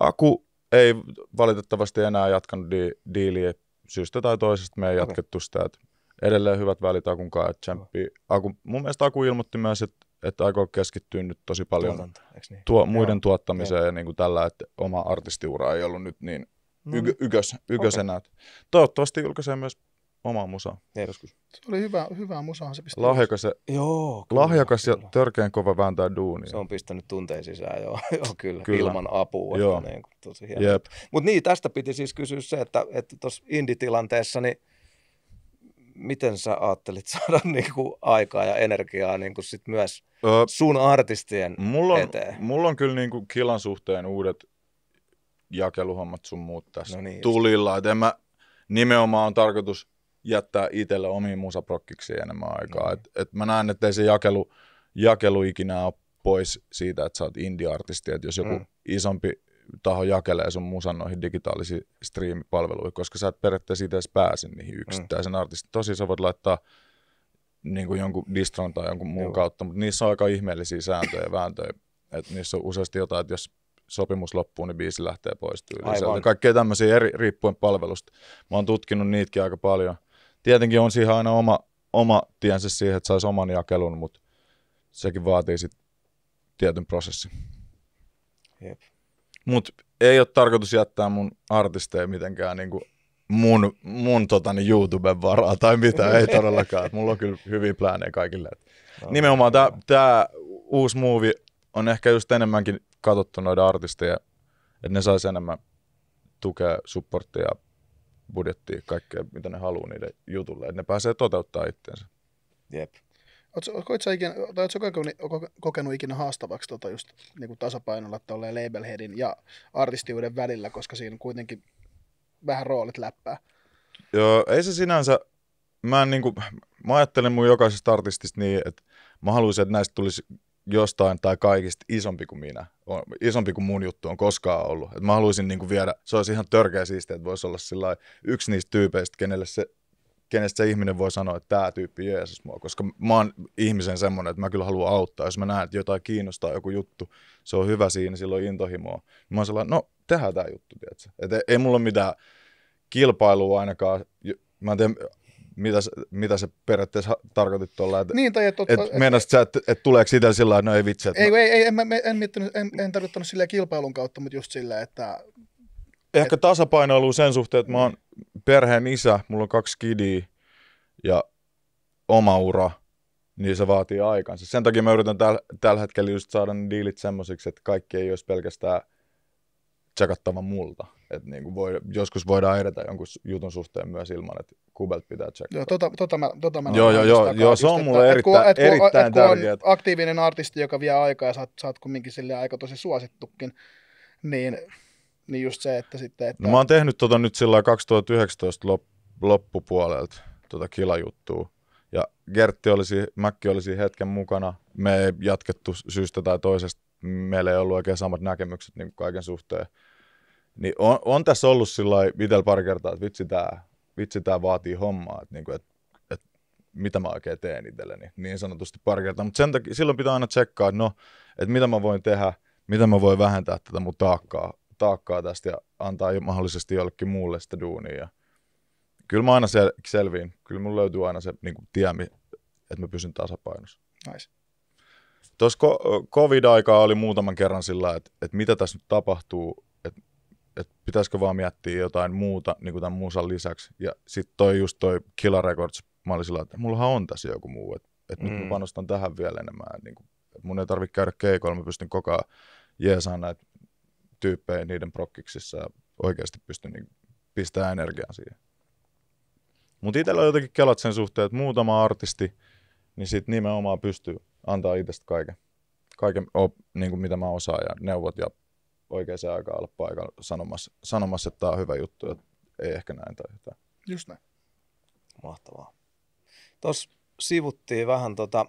Aku ei valitettavasti enää jatkanut di- diiliä syystä tai toisesta. Me ei okay. jatkettu sitä. Että edelleen hyvät välit Akun kanssa. Että tsemppi. Aku, mun mielestä Aku ilmoitti myös, että että aikoo keskittyä nyt tosi paljon Tuotanto, niin? tuo, muiden Joo. tuottamiseen ja niin kuin tällä, että oma artistiura ei ollut nyt niin no. Niin. yk- ykös, ykös okay. enää. Toivottavasti julkaisee myös oma musa. Niin, joskus. Se oli hyvä, hyvä musa, se pistää Lahjakas, ja, joo, kyllä, lahjakas kyllä. ja törkeän kova vääntää duunia. Se on pistänyt tunteen sisään, joo, joo kyllä, kyllä, ilman apua. Joo. Niin tosi hieno. Jep. Mut niin, tästä piti siis kysyä se, että tuossa että inditilanteessa, niin miten sä ajattelit saada niin kuin aikaa ja energiaa niin kuin sit myös Ö, sun artistien mulla on, eteen? Mulla on kyllä niin kuin Kilan suhteen uudet jakeluhommat sun muut tässä no niin, tulilla. Et en mä, nimenomaan on tarkoitus jättää itselle omiin musaprokkiksi enemmän aikaa. Mm. Et, et mä näen, että ei se jakelu, jakelu ikinä ole pois siitä, että sä oot indie-artisti, että jos joku mm. isompi taho jakelee sun musan noihin digitaalisiin striimipalveluihin, koska sä et periaatteessa itse edes pääse niihin mm. yksittäisen mm. artistin. Tosi sä voit laittaa niin kuin jonkun distron tai jonkun muun Joo. kautta, mutta niissä on aika ihmeellisiä sääntöjä ja vääntöjä. Et niissä on useasti jotain, että jos sopimus loppuu, niin biisi lähtee pois tyyliin. Kaikkea tämmöisiä eri, riippuen palvelusta. Mä oon tutkinut niitäkin aika paljon tietenkin on siihen aina oma, oma tiensä siihen, että saisi oman jakelun, mutta sekin vaatii sit tietyn prosessin. Yep. Mutta ei ole tarkoitus jättää mun artisteja mitenkään niin kuin mun, mun totani niin YouTuben varaa tai mitä, ei todellakaan. Mulla on kyllä hyviä plänejä kaikille. No, Nimenomaan no. tämä uusi muuvi on ehkä just enemmänkin katsottu noiden artisteja, että ne saisi enemmän tukea, supporttia ja budjettia, kaikkea mitä ne haluaa niiden jutulle, että ne pääsee toteuttaa itseensä. Jep. Oletko itse ikinä, tai oletko kokenut ikinä haastavaksi tota just niin kuin tasapainolla tuolleen labelheadin ja artistiuden välillä, koska siinä kuitenkin vähän roolit läppää? Joo, ei se sinänsä, mä, en, niin kuin, mä ajattelen mun jokaisesta artistista niin, että mä haluaisin, että näistä tulisi jostain tai kaikista isompi kuin minä, on, isompi kuin mun juttu on koskaan ollut. Et mä haluaisin niin kuin viedä, se olisi ihan törkeä siistiä, että voisi olla sillä yksi niistä tyypeistä, kenelle se, kenestä se ihminen voi sanoa, että tämä tyyppi Jeesus mua, koska mä oon ihmisen semmoinen, että mä kyllä haluan auttaa. Jos mä näen, että jotain kiinnostaa joku juttu, se on hyvä siinä, silloin intohimoa. Mä oon sellainen, no tehdään tämä juttu, tietysti. Et ei, ei mulla ole mitään kilpailua ainakaan. Mä en tiedä, mitä, mitä se periaatteessa tarkoitit tuolla, että niin, tai et, et, et, sä, että et tuleeko itse sillä tavalla, no ei vitsi. Ei, mä... No- ei, ei, en, mä, en, en, en tarkoittanut silleen kilpailun kautta, mutta just silleen, että... Ehkä et... tasapainoilu sen suhteen, että mä oon mm. perheen isä, mulla on kaksi kidiä ja oma ura, niin se vaatii aikansa. Sen takia mä yritän tällä hetkellä just saada ne diilit semmoisiksi, että kaikki ei olisi pelkästään tsekattava multa. Että niin kuin voi, joskus voidaan edetä jonkun jutun suhteen myös ilman, että Kubelt pitää tsekata. Joo, tota, tota mä, tota mä joo, joo, joo, joo, se on mulle että, erittäin, et, erittäin et, tärkeää. on aktiivinen artisti, joka vie aikaa ja sä, sä oot kumminkin sille aika tosi suosittukin, niin, niin just se, että sitten... Että... No mä oon tehnyt tota nyt sillä 2019 lop, loppupuolelta tota kilajuttua. Ja Gertti olisi, Mäkki olisi hetken mukana. Me ei jatkettu syystä tai toisesta. Meillä ei ollut oikein samat näkemykset niin kaiken suhteen. Niin on, on tässä ollut sillä lailla pari kertaa, että vitsi tämä vitsi, tämä vaatii hommaa, että, niinku, että et, mitä mä oikein teen itselleni, niin sanotusti pari kertaa. Mutta sen takia, silloin pitää aina tsekkaa, että no, että mitä mä voin tehdä, mitä mä voin vähentää tätä mun taakkaa, taakkaa tästä ja antaa mahdollisesti jollekin muulle sitä duunia. Ja kyllä mä aina sel- selviin, kyllä mun löytyy aina se niinku, tie, että mä pysyn tasapainossa. Nice. Tuossa ko- covid-aikaa oli muutaman kerran sillä, että, että mitä tässä nyt tapahtuu, että että pitäisikö vaan miettiä jotain muuta niin kuin tämän muusan lisäksi. Ja sitten toi just toi Killa Records, mä olin sillä, että mullahan on tässä joku muu, että et mm. nyt mä mm. panostan tähän vielä enemmän. Niin kuin, mun ei tarvitse käydä keikoilla, mä pystyn koko ajan jeesaan näitä tyyppejä niiden prokkiksissa ja oikeasti pystyn niin, pistämään energiaa siihen. Mutta itsellä on jotenkin kelat sen suhteen, että muutama artisti, niin sitten nimenomaan pystyy antaa itsestä kaiken. Kaiken, op, niin kuin mitä mä osaan ja neuvot ja oikeaan aikaan olla paikalla sanomassa, sanomassa, että tämä on hyvä juttu, että ei ehkä näin tai jotain. Just näin. Mahtavaa. Tuossa sivuttiin vähän tota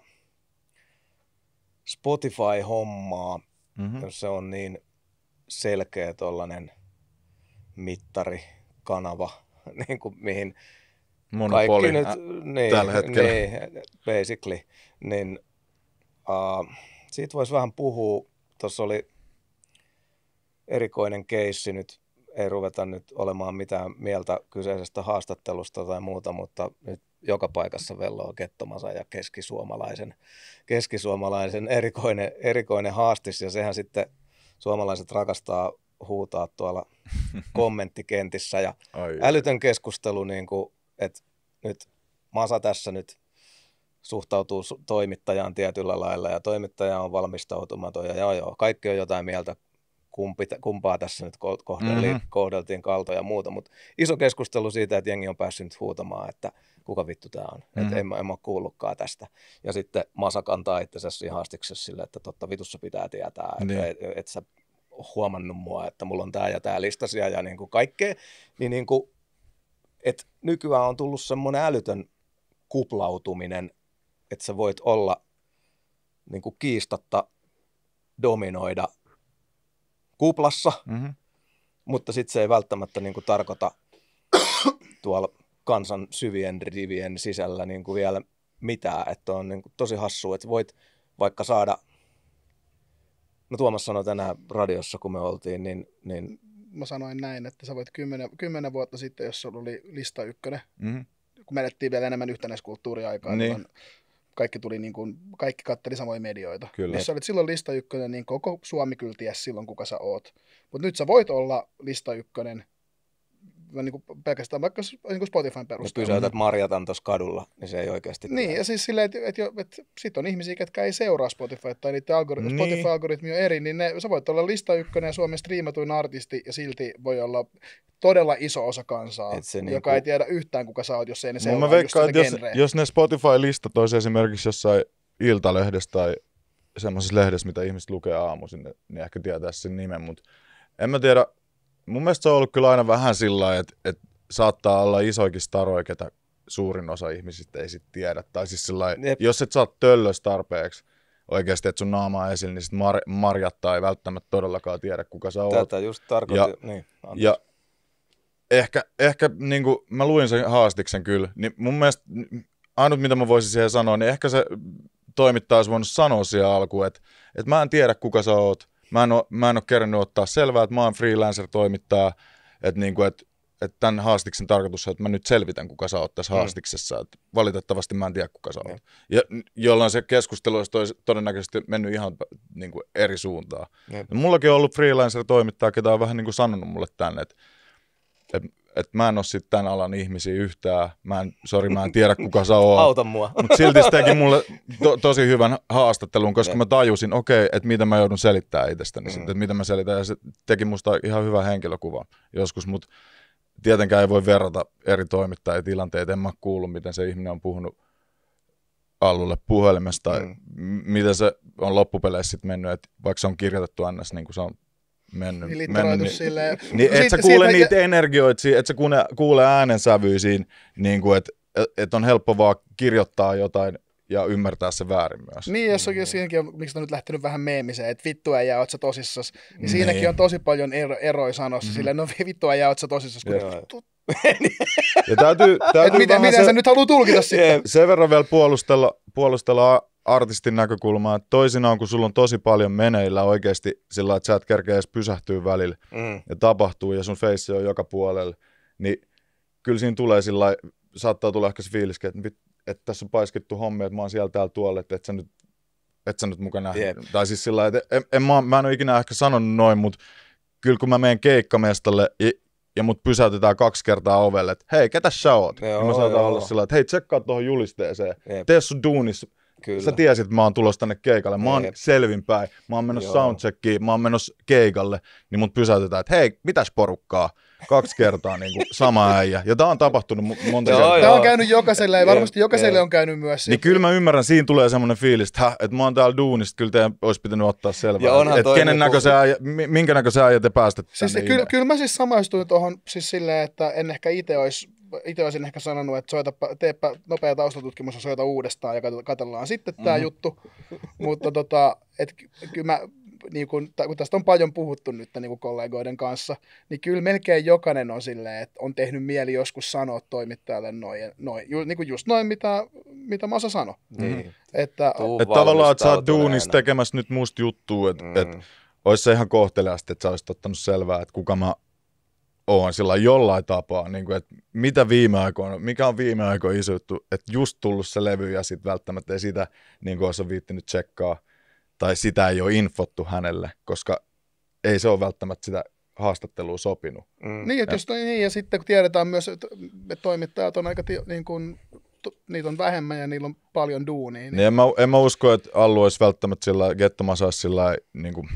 Spotify-hommaa, mm-hmm. jos se on niin selkeä tuollainen kanava niin kuin mihin Monopoli kaikki nyt, ä, niin, tällä hetkellä. Niin, basically. Niin, uh, siitä voisi vähän puhua. Tuossa oli erikoinen keissi nyt. Ei ruveta nyt olemaan mitään mieltä kyseisestä haastattelusta tai muuta, mutta nyt joka paikassa velloa kettomansa ja keskisuomalaisen, keskisuomalaisen erikoinen, erikoinen haastis. Ja sehän sitten suomalaiset rakastaa huutaa tuolla kommenttikentissä. Ja älytön keskustelu, niin kuin, että nyt Masa tässä nyt suhtautuu toimittajaan tietyllä lailla ja toimittaja on valmistautumaton ja joo joo, kaikki on jotain mieltä, kumpi, kumpaa tässä nyt kohdeltiin, mm-hmm. kohdeltiin kaltoja ja muuta, mutta iso keskustelu siitä, että jengi on päässyt nyt huutamaan, että kuka vittu tämä on, mm-hmm. että en, en ole kuullutkaan tästä. Ja sitten Masa kantaa itsensä siihen haastiksessa sille, että totta vitussa pitää tietää, että niin. et, et, et sä huomannut mua, että mulla on tämä ja tämä listasia ja niin kuin kaikkea, niin, niin kuin, että nykyään on tullut semmoinen älytön kuplautuminen, että sä voit olla niin kuin kiistatta dominoida – kuplassa, mm-hmm. mutta sitten se ei välttämättä niin kuin tarkoita tuolla kansan syvien rivien sisällä niin kuin vielä mitään. Että on niin kuin tosi hassua, että voit vaikka saada, no Tuomas sanoi tänään radiossa, kun me oltiin, niin, niin mä sanoin näin, että sä voit kymmenen, kymmenen vuotta sitten, jos sulla oli lista ykkönen, mm-hmm. kun me vielä enemmän yhtenäiskulttuuriaikaa, niin. niin kaikki, tuli niin kuin, kaikki katteli samoja medioita. Kyllä. Jos sä olit silloin lista ykkönen, niin koko Suomi kyllä tiesi silloin, kuka sä oot. Mutta nyt sä voit olla lista ykkönen niin kuin pelkästään vaikka niin kuin Spotifyn perusteella. Kun pysäytät Marjatan tuossa kadulla, niin se ei oikeasti... Niin, tiedä. ja siis silleen, että, että, että, että sit on ihmisiä, jotka ei seuraa Spotify, tai niiden algori- niin. Spotify-algoritmi on eri, niin ne, sä voit olla lista ykkönen ja Suomen striimatuin artisti, ja silti voi olla todella iso osa kansaa, joka niinku... ei tiedä yhtään kuka sä oot, jos ei ne seuraa no mä veikkaan, jos, jos ne Spotify-listat olisi esimerkiksi jossain iltalehdessä tai semmoisessa lehdessä, mitä ihmiset lukee aamuisin, niin ehkä tietää sen nimen, mutta en mä tiedä, mun mielestä se on ollut kyllä aina vähän sillä että, että saattaa olla isoikin staroja, ketä suurin osa ihmisistä ei sit tiedä. Tai siis sillä jos et saa töllös tarpeeksi oikeasti, että sun naama on esillä, niin sitten mar- marjattaa ei välttämättä todellakaan tiedä, kuka sä oot. Tätä just tarkoitin. Ja, niin, ja ehkä, ehkä niin kuin, mä luin sen haastiksen kyllä, niin mun mielestä ainut mitä mä voisin siihen sanoa, niin ehkä se toimittaja olisi voinut sanoa siihen alkuun, että, että mä en tiedä kuka sä oot, Mä en, ole, mä en ole kerännyt ottaa selvää, että mä oon freelancer-toimittaja, että, niin kuin, että, että tämän haastiksen tarkoitus on, että mä nyt selvitän, kuka sä oot tässä mm. haastiksessa. Että valitettavasti mä en tiedä, kuka sä niin. oot. Mm. Ja, jolloin se keskustelu olisi todennäköisesti mennyt ihan niin kuin eri suuntaan. Mm. Mullakin on ollut freelancer-toimittaja, ketä on vähän niin kuin sanonut mulle tänne, että, että että mä en ole sitten tämän alan ihmisiä yhtään. Mä en, sorry, mä en tiedä kuka sä oot. Auta mua. Mutta silti se teki mulle to, tosi hyvän haastattelun, koska mä tajusin, okei, okay, että mitä mä joudun selittämään itsestäni mm. sitten, että mitä mä selitän. Ja se teki musta ihan hyvän henkilökuvan joskus, mutta tietenkään ei voi verrata eri toimittajia tilanteita. En mä kuullut, miten se ihminen on puhunut alulle puhelimesta tai mm. M- miten se on loppupeleissä sitten mennyt, että vaikka se on kirjoitettu ns. niin kuin se on mennyt. Niin mennyt niin, Niin, et sä kuule siitä, niitä ja... energioita, et sä kuule, kuule äänensävyisiin, niin kuin, että et on helppo vaan kirjoittaa jotain ja ymmärtää se väärin myös. Niin, jos oikein niin. siihenkin on, miksi on nyt lähtenyt vähän meemiseen, että vittu äijä, oot sä tosissas, niin, niin. siinäkin on tosi paljon ero, eroja sanossa, mm. silleen, no vittu äijä, oot sä tosissas, kun ja täytyy, täytyy miten, miten se, sä nyt haluat tulkita sitä? Sen verran vielä puolustella, puolustella artistin näkökulmaa, että toisinaan kun sulla on tosi paljon meneillä oikeasti sillä että sä et kerkeä edes pysähtyä välillä mm. ja tapahtuu ja sun face on joka puolella, niin kyllä siinä tulee sillä saattaa tulla ehkä se fiilis, että, että tässä on paiskittu hommia, että mä oon siellä täällä tuolla, että et sä nyt, et sä nyt mukana. Yep. Tai siis sillä että en, en, mä, mä en ole ikinä ehkä sanonut noin, mutta kyllä kun mä menen keikkamestalle ja, ja mut pysäytetään kaksi kertaa ovelle, että hei, ketä sä oot? Joo, niin mä saatan joo. olla sillä että hei, tsekkaa tuohon julisteeseen, Jep. tee sun duunis Kyllä. Sä tiesit, että mä oon tulossa tänne keikalle. Mä oon Eep. selvinpäin. Mä oon menossa soundcheckiin, mä oon menossa keikalle. Niin mut pysäytetään, että hei, mitäs porukkaa? Kaksi kertaa niin kuin sama äijä. Ja tää on tapahtunut monta joo, kertaa. Tää on käynyt jokaiselle ja varmasti jokaiselle on käynyt myös. Niin kyllä mä ymmärrän, siinä tulee semmoinen fiilis, että, että mä oon täällä duunista, kyllä teidän olisi pitänyt ottaa selvää. Että et kenen niinku näköisen äijä, minkä näköisen äijä te päästätte siis, tänne kyllä, kyllä mä siis samaistuin tuohon siis silleen, että en ehkä itse olisi itse olisin ehkä sanonut, että soitapa, teepä nopea taustatutkimus ja soita uudestaan ja katsellaan sitten tämä mm-hmm. juttu. Mutta tota, et, kyllä mä, niin kun, kun tästä on paljon puhuttu nyt niin kun kollegoiden kanssa, niin kyllä melkein jokainen on silleen, että on tehnyt mieli joskus sanoa toimittajalle noin, noin ju, niin kuin just noin, mitä, mitä Masa sanoi. Niin. Mm-hmm. Että, että tavallaan, että sä oot duunissa tekemässä nyt musta juttua, että mm. hmm et, mhm. olisi se ihan kohteliasta, että sä olisit ottanut selvää, että kuka mä on sillä jollain tapaa, niin kuin, että mitä viime aikoina, mikä on viime aikoina iso juttu, että just tullut se levy ja sitten välttämättä ei sitä niin kuin olisi viittinyt tsekkaa tai sitä ei ole infottu hänelle, koska ei se ole välttämättä sitä haastattelua sopinut. Mm. Niin, että ja. Just, niin, ja sitten kun tiedetään myös, että toimittajat on aika niin kuin, niitä on vähemmän ja niillä on paljon duunia. Niin... niin en, mä, en mä usko, että Allu olisi välttämättä sillä Gettomasassa sillä niin kuin,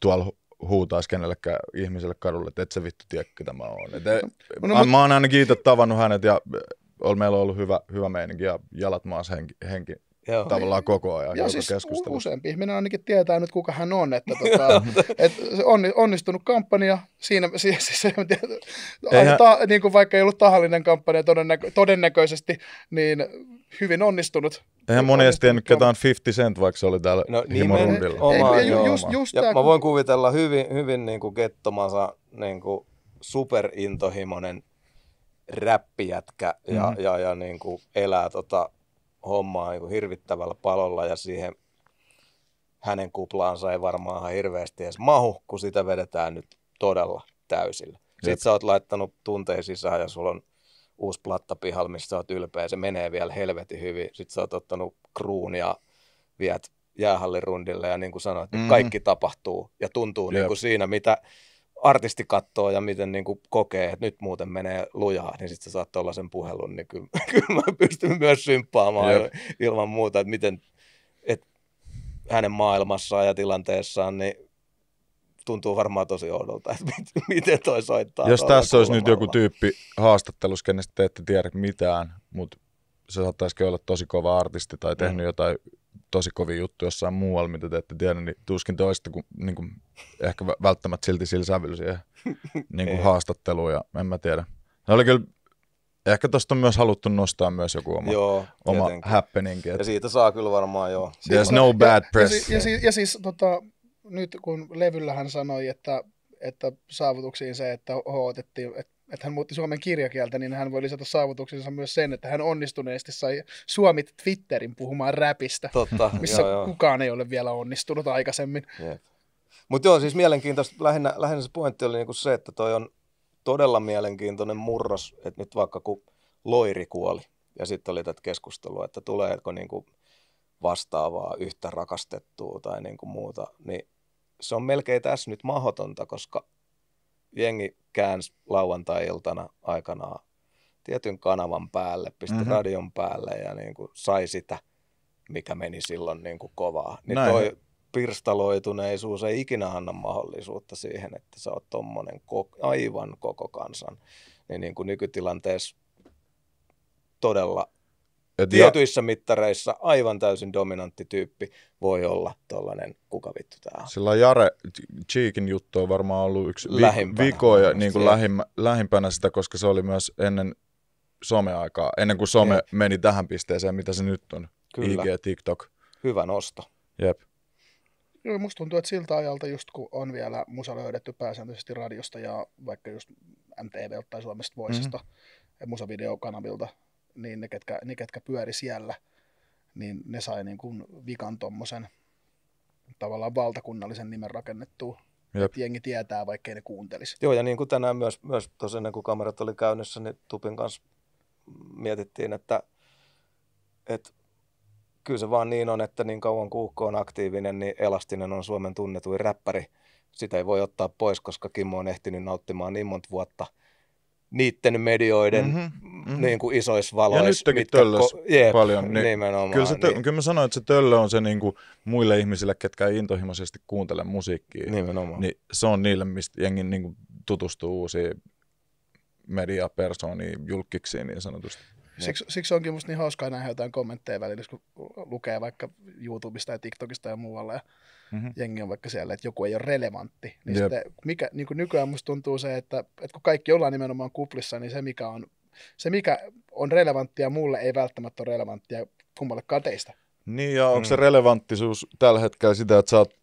tuolla huutaisi kenellekään ihmiselle kadulle, että et sä vittu tiedä, mä oon. Et, no, eh, no, mä, mä oon ainakin itse tavannut hänet ja eh, on ollut hyvä, hyvä meininki ja jalat maassa henki, henki, Joo, tavallaan koko ajan. Ja siis keskustelu. useampi ihminen ainakin tietää nyt, kuka hän on. Että tota, et on, onnistunut kampanja, siinä, siis, siis, Eihän... ta, niin kuin vaikka ei ollut tahallinen kampanja todennäkö, todennäköisesti, niin hyvin onnistunut. Eihän moni edes tiennyt ketään 50 Cent, vaikka se oli täällä no, niin himorundilla. Oma, ei, ju, just, just ja mä voin kuvitella hyvin, hyvin niin kuin kettomansa niin kuin superintohimoinen räppijätkä ja, mm. ja, ja, ja niin kuin elää tota hommaa niin hirvittävällä palolla ja siihen hänen kuplaansa ei varmaan ihan hirveästi edes mahu, kun sitä vedetään nyt todella täysillä. Jep. Sitten sä oot laittanut tunteen sisään ja sulla on uusi platta pihalla, missä sä oot ylpeä. Se menee vielä helvetin hyvin. Sitten sä oot ottanut kruun ja viet jäähallirundille ja niin kuin sanoit, mm-hmm. kaikki tapahtuu ja tuntuu niin kuin siinä, mitä artisti katsoo ja miten niin kuin kokee, että nyt muuten menee lujaa, niin sitten saattaa olla sen puhelun, niin kyllä, kyllä mä pystyn myös symppaamaan Jep. ilman muuta, että miten että hänen maailmassaan ja tilanteessaan, niin tuntuu varmaan tosi oudolta, että mit, miten toi soittaa. Jos tässä olisi nyt joku tyyppi haastattelussa, kenestä te ette tiedä mitään, mutta se saattaisikin olla tosi kova artisti tai tehnyt mm. jotain tosi kovin juttu jossain muualla, mitä te ette tiedä, niin tuskin toista kun, niin kuin ehkä välttämättä silti sillä sävyllä siihen niin kuin haastatteluun ja en mä tiedä. Ne oli kyllä Ehkä tuosta on myös haluttu nostaa myös joku oma, joo, oma happening. Että... Ja siitä saa kyllä varmaan joo. There's on... no bad press. Ja, ja, si- ja, siis, ja siis tota, nyt kun levyllä hän sanoi, että, että saavutuksiin se, että hootettiin, että että hän muutti suomen kirjakieltä, niin hän voi lisätä saavutuksensa myös sen, että hän onnistuneesti sai Suomi Twitterin puhumaan räpistä, Totta, missä joo, joo. kukaan ei ole vielä onnistunut aikaisemmin. Mutta joo, siis mielenkiintoista, lähinnä, lähinnä se pointti oli niinku se, että toi on todella mielenkiintoinen murros, että nyt vaikka kun Loiri kuoli, ja sitten oli tätä keskustelua, että tuleeko niinku vastaavaa yhtä rakastettua tai niinku muuta, niin se on melkein tässä nyt mahdotonta, koska jengi käänsi lauantai-iltana aikanaan tietyn kanavan päälle, pisti mm-hmm. radion päälle ja niin kuin sai sitä, mikä meni silloin niin kuin kovaa. Niin Näin. toi pirstaloituneisuus ei ikinä anna mahdollisuutta siihen, että sä oot tommonen koko, aivan koko kansan. Niin, niin kuin nykytilanteessa todella et Tietyissä ja... mittareissa aivan täysin dominantti tyyppi voi olla tuollainen, kuka vittu tää on. Sillä Jare Cheekin juttu on varmaan ollut yksi lähimpänä, vikoja niin kuin lähim- lähimpänä sitä, koska se oli myös ennen someaikaa, ennen kuin some Jep. meni tähän pisteeseen, mitä se nyt on, Kyllä. IG ja TikTok. Hyvä nosto. Jep. Joo, musta tuntuu, että siltä ajalta just kun on vielä musa löydetty pääsääntöisesti radiosta ja vaikka just MTV tai Suomesta Voisesta, mm-hmm. musavideokanavilta, niin ne ketkä, ne, ketkä pyöri siellä, niin ne sai niin kuin vikan tuommoisen tavallaan valtakunnallisen nimen rakennettua. Jep. Että jengi tietää, vaikkei ne kuuntelisi. Joo, ja niin kuin tänään myös, myös tosiaan ennen kuin kamerat oli käynnissä, niin Tupin kanssa mietittiin, että, että kyllä se vaan niin on, että niin kauan kuukko on aktiivinen, niin Elastinen on Suomen tunnetuin räppäri. Sitä ei voi ottaa pois, koska Kimmo on ehtinyt nauttimaan niin monta vuotta – niiden medioiden mm-hmm. niin kuin isoissa valoissa. Ja nytkin ko- jeep, paljon. Niin nimenomaan, kyllä, se tö- niin. kyllä mä sanoin, että se töllö on se niin kuin muille ihmisille, ketkä ei intohimoisesti kuuntele musiikkia. Nimenomaan. Niin se on niille, mistä jengi niin kuin tutustuu uusiin mediapersooniin, julkkiksiin niin sanotusti siksi, siksi onkin musta niin hauskaa nähdä jotain kommentteja välillä, kun lukee vaikka YouTubesta ja TikTokista ja muualla, ja mm-hmm. jengi on vaikka siellä, että joku ei ole relevantti. Niin sitten, mikä, niin kuin nykyään musta tuntuu se, että, että kun kaikki ollaan nimenomaan kuplissa, niin se mikä on, se mikä on relevanttia mulle ei välttämättä ole relevanttia kummallekaan teistä. Niin ja onko mm. se relevanttisuus tällä hetkellä sitä, että sä oot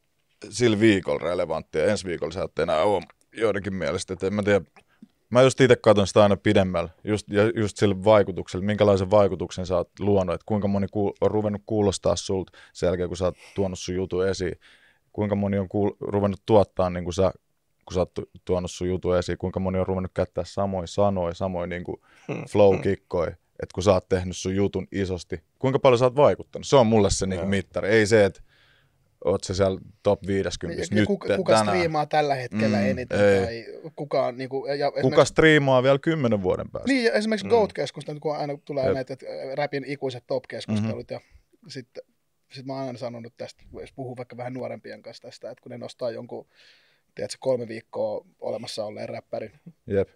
sillä viikolla relevanttia, ensi viikolla sä oot enää ole joidenkin mielestä, että en mä tiedä, mä just itse katson sitä aina pidemmällä, just, ja just sillä vaikutuksella, minkälaisen vaikutuksen sä oot luonut, että kuinka moni kuul- on ruvennut kuulostaa sulta sen jälkeen, kun sä oot tuonut sun jutun esiin, kuinka moni on kuul- ruvennut tuottaa niin kuin sä, kun sä oot tu- tuonut sun jutun esiin, kuinka moni on ruvennut käyttää samoja sanoja, samoja niin kuin hmm, flow-kikkoja, hmm. että kun sä oot tehnyt sun jutun isosti, kuinka paljon sä oot vaikuttanut, se on mulle se niin kuin mittari, ei se, että oot se siellä top 50 ja, nyt kuka, kuka tänään. striimaa tällä hetkellä mm, eniten? Ei. Tai kuka, niin kuin, ja kuka striimaa vielä kymmenen vuoden päästä? Niin, ja esimerkiksi mm. GOAT-keskustelut, kun aina tulee Et. näitä äh, räpin ikuiset top-keskustelut, mm-hmm. ja sitten sit mä oon aina sanonut tästä, jos puhuu vaikka vähän nuorempien kanssa tästä, että kun ne nostaa jonkun, tiedätkö, kolme viikkoa olemassa olleen räppärin, Jep.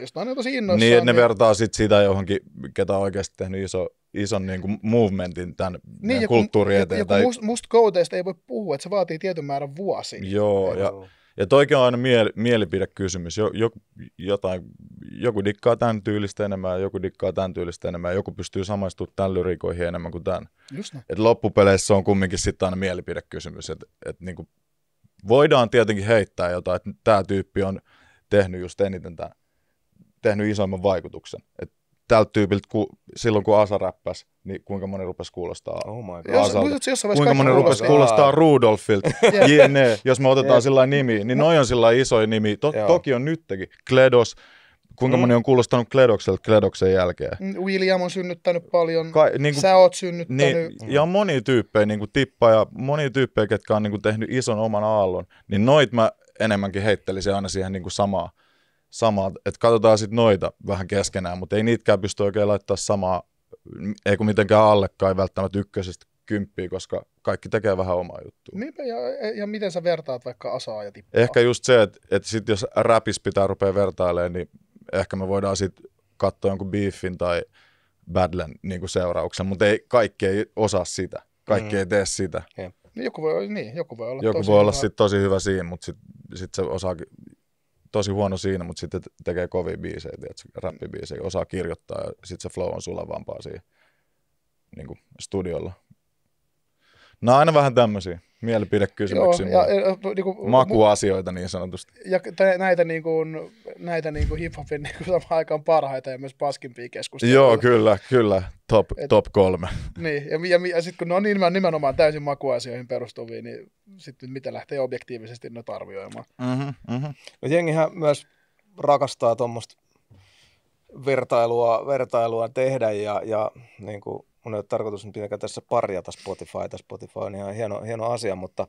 josta on tosi innoissaan. Niin, ne niin... vertaa sit sitä johonkin, ketä on oikeasti tehnyt iso ison niin kuin movementin tämän niin, joku, kulttuurin eteen. Joku tai... must, must ei voi puhua, että se vaatii tietyn määrän vuosia. Joo, ja, ja, toikin on aina miel, mielipidekysymys. Jo, jo, jotain, joku dikkaa tämän tyylistä enemmän, joku dikkaa tämän tyylistä enemmän, joku pystyy samaistumaan tämän lyrikoihin enemmän kuin tämän. Just Et loppupeleissä on kumminkin sitten aina mielipidekysymys, että et, niin kuin voidaan tietenkin heittää jotain, että tämä tyyppi on tehnyt just eniten tämän, tehnyt isoimman vaikutuksen. Et tältä tyypiltä, kun, silloin kun Asa räppäsi, niin kuinka moni rupesi kuulostaa oh my God. Asalta. jos kuinka moni rupesi kuulostaa Rudolfilta, yeah, e, Jos me otetaan sillä nimi, niin noin on sillä isoja nimi. To- toki on nytkin. Kledos, kuinka mm. moni on kuulostanut Kledokselta Kledoksen jälkeen. Mm, William on synnyttänyt paljon, Ka- niin kuin, sä oot synnyttänyt. Niin, ja moni tyyppejä, niin kuin Tippa ja moni tyyppejä, ketkä on niin kuin, tehnyt ison oman aallon, niin noit mä enemmänkin heittelisin aina siihen niin kuin samaa samaa, että katsotaan sitten noita vähän keskenään, mutta ei niitäkään pysty oikein laittaa samaa, ei kun mitenkään allekkain välttämättä ykkösestä kymppiä, koska kaikki tekee vähän omaa juttua. Niin, ja, ja miten sä vertaat vaikka asaa ja tippaa? Ehkä just se, että, että sit jos räpis pitää rupea vertailemaan, niin ehkä me voidaan sitten katsoa jonkun beefin tai badlen niin kuin seurauksen, mutta ei, kaikki ei osaa sitä. Kaikki mm. ei tee sitä. Okay. Niin joku voi, niin, joku voi olla, joku tosi, voi olla hyvä. Sit tosi hyvä siinä, mutta sitten sit se osaakin tosi huono siinä, mutta sitten tekee kovia biisejä, tiedätkö, räppibiisejä, osaa kirjoittaa ja sitten se flow on sulavampaa siinä niin kuin studiolla. Nämä aina vähän tämmöisiä. Mielipidekysymyksiä, ja, ja, niin kuin, makuasioita niin sanotusti. Ja te, näitä, niin kuin, näitä niin kuin hip-hopin niin kuin samaan aikaan parhaita ja myös paskimpia keskusteluja. Joo, kyllä, kyllä. Top, Et, top kolme. Niin, ja, ja, ja sitten kun ne on nimenomaan, nimenomaan täysin makuasioihin perustuvia, niin sitten mitä lähtee objektiivisesti ne arvioimaan. Mm-hmm, mm-hmm. No jengihän myös rakastaa tuommoista vertailua, vertailua tehdä ja, ja niin kuin mun ei ole tarkoitus nyt mitenkään tässä parjata Spotifyta. Spotify on ihan hieno, hieno asia, mutta,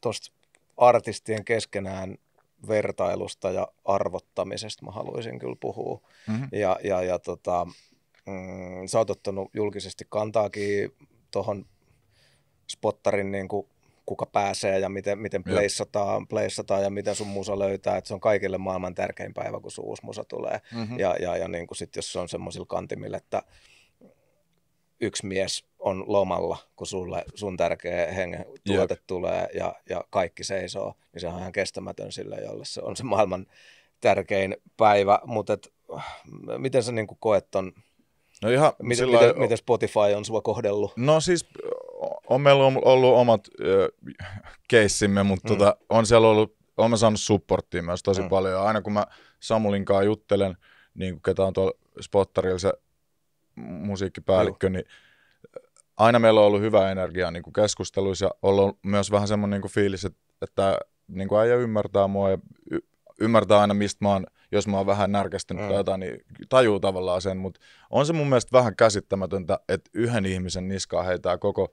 tuosta äh, artistien keskenään vertailusta ja arvottamisesta mä haluaisin kyllä puhua. Mm-hmm. Ja, ja, ja tota, mm, sä oot ottanut julkisesti kantaakin tuohon spottarin niin kuin kuka pääsee ja miten, miten playsataan playssataan ja miten sun musa löytää. Että se on kaikille maailman tärkein päivä, kun sun uusi musa tulee. Mm-hmm. Ja, ja, ja niin kuin sit, jos se on semmoisilla kantimilla, että yksi mies on lomalla, kun sulle, sun tärkeä hengen tuote Jep. tulee ja, ja kaikki seisoo, niin se on ihan kestämätön sille, jolle se on se maailman tärkein päivä. Mutta äh, miten sä niin koet ton, no ihan miten, sillä... miten, miten Spotify on sua kohdellut? No siis on meillä ollut omat äh, keissimme, mutta mm. tota, on siellä ollut, on mä saanut supporttia myös tosi mm. paljon. Aina kun mä Samulin kanssa juttelen, niin kuin ketä on tuolla spotterilla se musiikkipäällikkö, Joo. niin äh, aina meillä on ollut hyvä energia niin keskusteluissa ja Ollut myös vähän semmoinen niin fiilis, että, että niin kuin äijä ymmärtää mua ja y- ymmärtää aina, mistä mä oon, jos mä oon vähän närkästynyt mm. tai jotain, niin tajuu tavallaan sen. Mutta on se mun mielestä vähän käsittämätöntä, että yhden ihmisen niskaa heitää koko,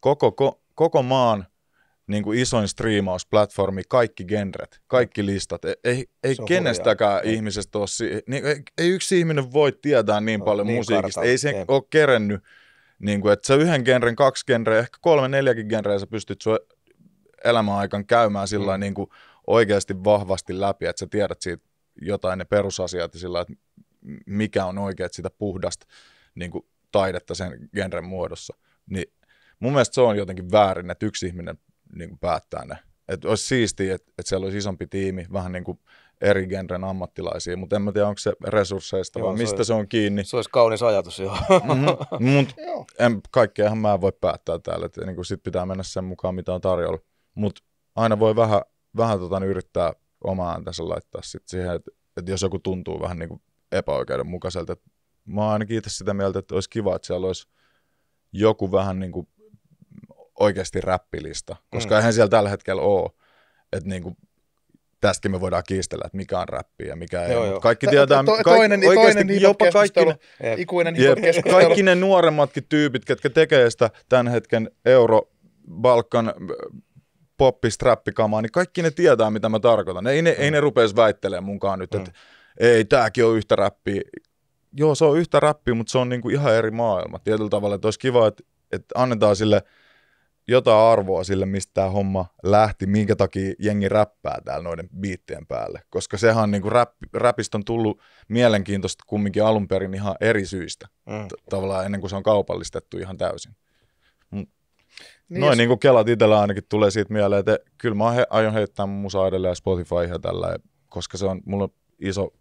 koko, ko, koko maan niin kuin isoin striimausplatformi, kaikki genret, kaikki listat. E, ei, ei kenestäkään hurjaa. ihmisestä ole, si- niin, ei, ei yksi ihminen voi tietää niin no, paljon niin musiikista, kartalla. ei se ei. ole kerennyt. Niin kuin, että sä yhden genren, kaksi genreä, ehkä kolme, neljäkin genreä sä pystyt sun elämäaikan käymään sillä mm. niin kuin oikeasti vahvasti läpi, että sä tiedät siitä jotain ne perusasiat ja sillä että mikä on oikein, sitä puhdasta niin kuin taidetta sen genren muodossa. Niin mun mielestä se on jotenkin väärin, että yksi ihminen niin kuin päättää ne. Et olisi siistiä, että et siellä olisi isompi tiimi, vähän niin kuin eri genren ammattilaisia, mutta en mä tiedä, onko se resursseista joo, vai se mistä olisi, se on kiinni. Se olisi kaunis ajatus, joo. mm-hmm, mut joo. En, kaikkeahan mä en voi päättää täällä, että niin sit pitää mennä sen mukaan, mitä on tarjolla. Mutta aina voi vähän, vähän tota, niin yrittää omaa ääntänsä laittaa sit siihen, että et jos joku tuntuu vähän niin kuin epäoikeudenmukaiselta. Et mä oon ainakin itse sitä mieltä, että olisi kiva, että siellä olisi joku vähän niin kuin oikeasti räppilista, koska mm. eihän siellä tällä hetkellä ole. Että niin kuin, tästäkin me voidaan kiistellä, että mikä on räppi ja mikä ei. Joo, joo. Kaikki tietää, to, to, toinen, kaikki, toinen jopa kaikki, ne, ikuinen jep, kaikki ne nuoremmatkin tyypit, ketkä tekee sitä tämän hetken euro Balkan äh, poppistrappikamaa, niin kaikki ne tietää, mitä mä tarkoitan. Ei ne, mm. ei ne mm. rupeisi väittelemään munkaan nyt, mm. että ei, tääkin on yhtä räppiä. Joo, se on yhtä räppiä, mutta se on niinku ihan eri maailma. Tietyllä tavalla, että olisi kiva, että, että annetaan sille – jotain arvoa sille, mistä tämä homma lähti, minkä takia jengi räppää täällä noiden biittien päälle. Koska sehän niin kuin on tullut mielenkiintoista kumminkin alun perin ihan eri syistä, mm. tavallaan ennen kuin se on kaupallistettu ihan täysin. Mm. Niin Noin jos... niin kuin kelat itsellä ainakin tulee siitä mieleen, että kyllä mä he, aion heittää musaa edelleen Spotify ja tällä, koska se on, mulla on iso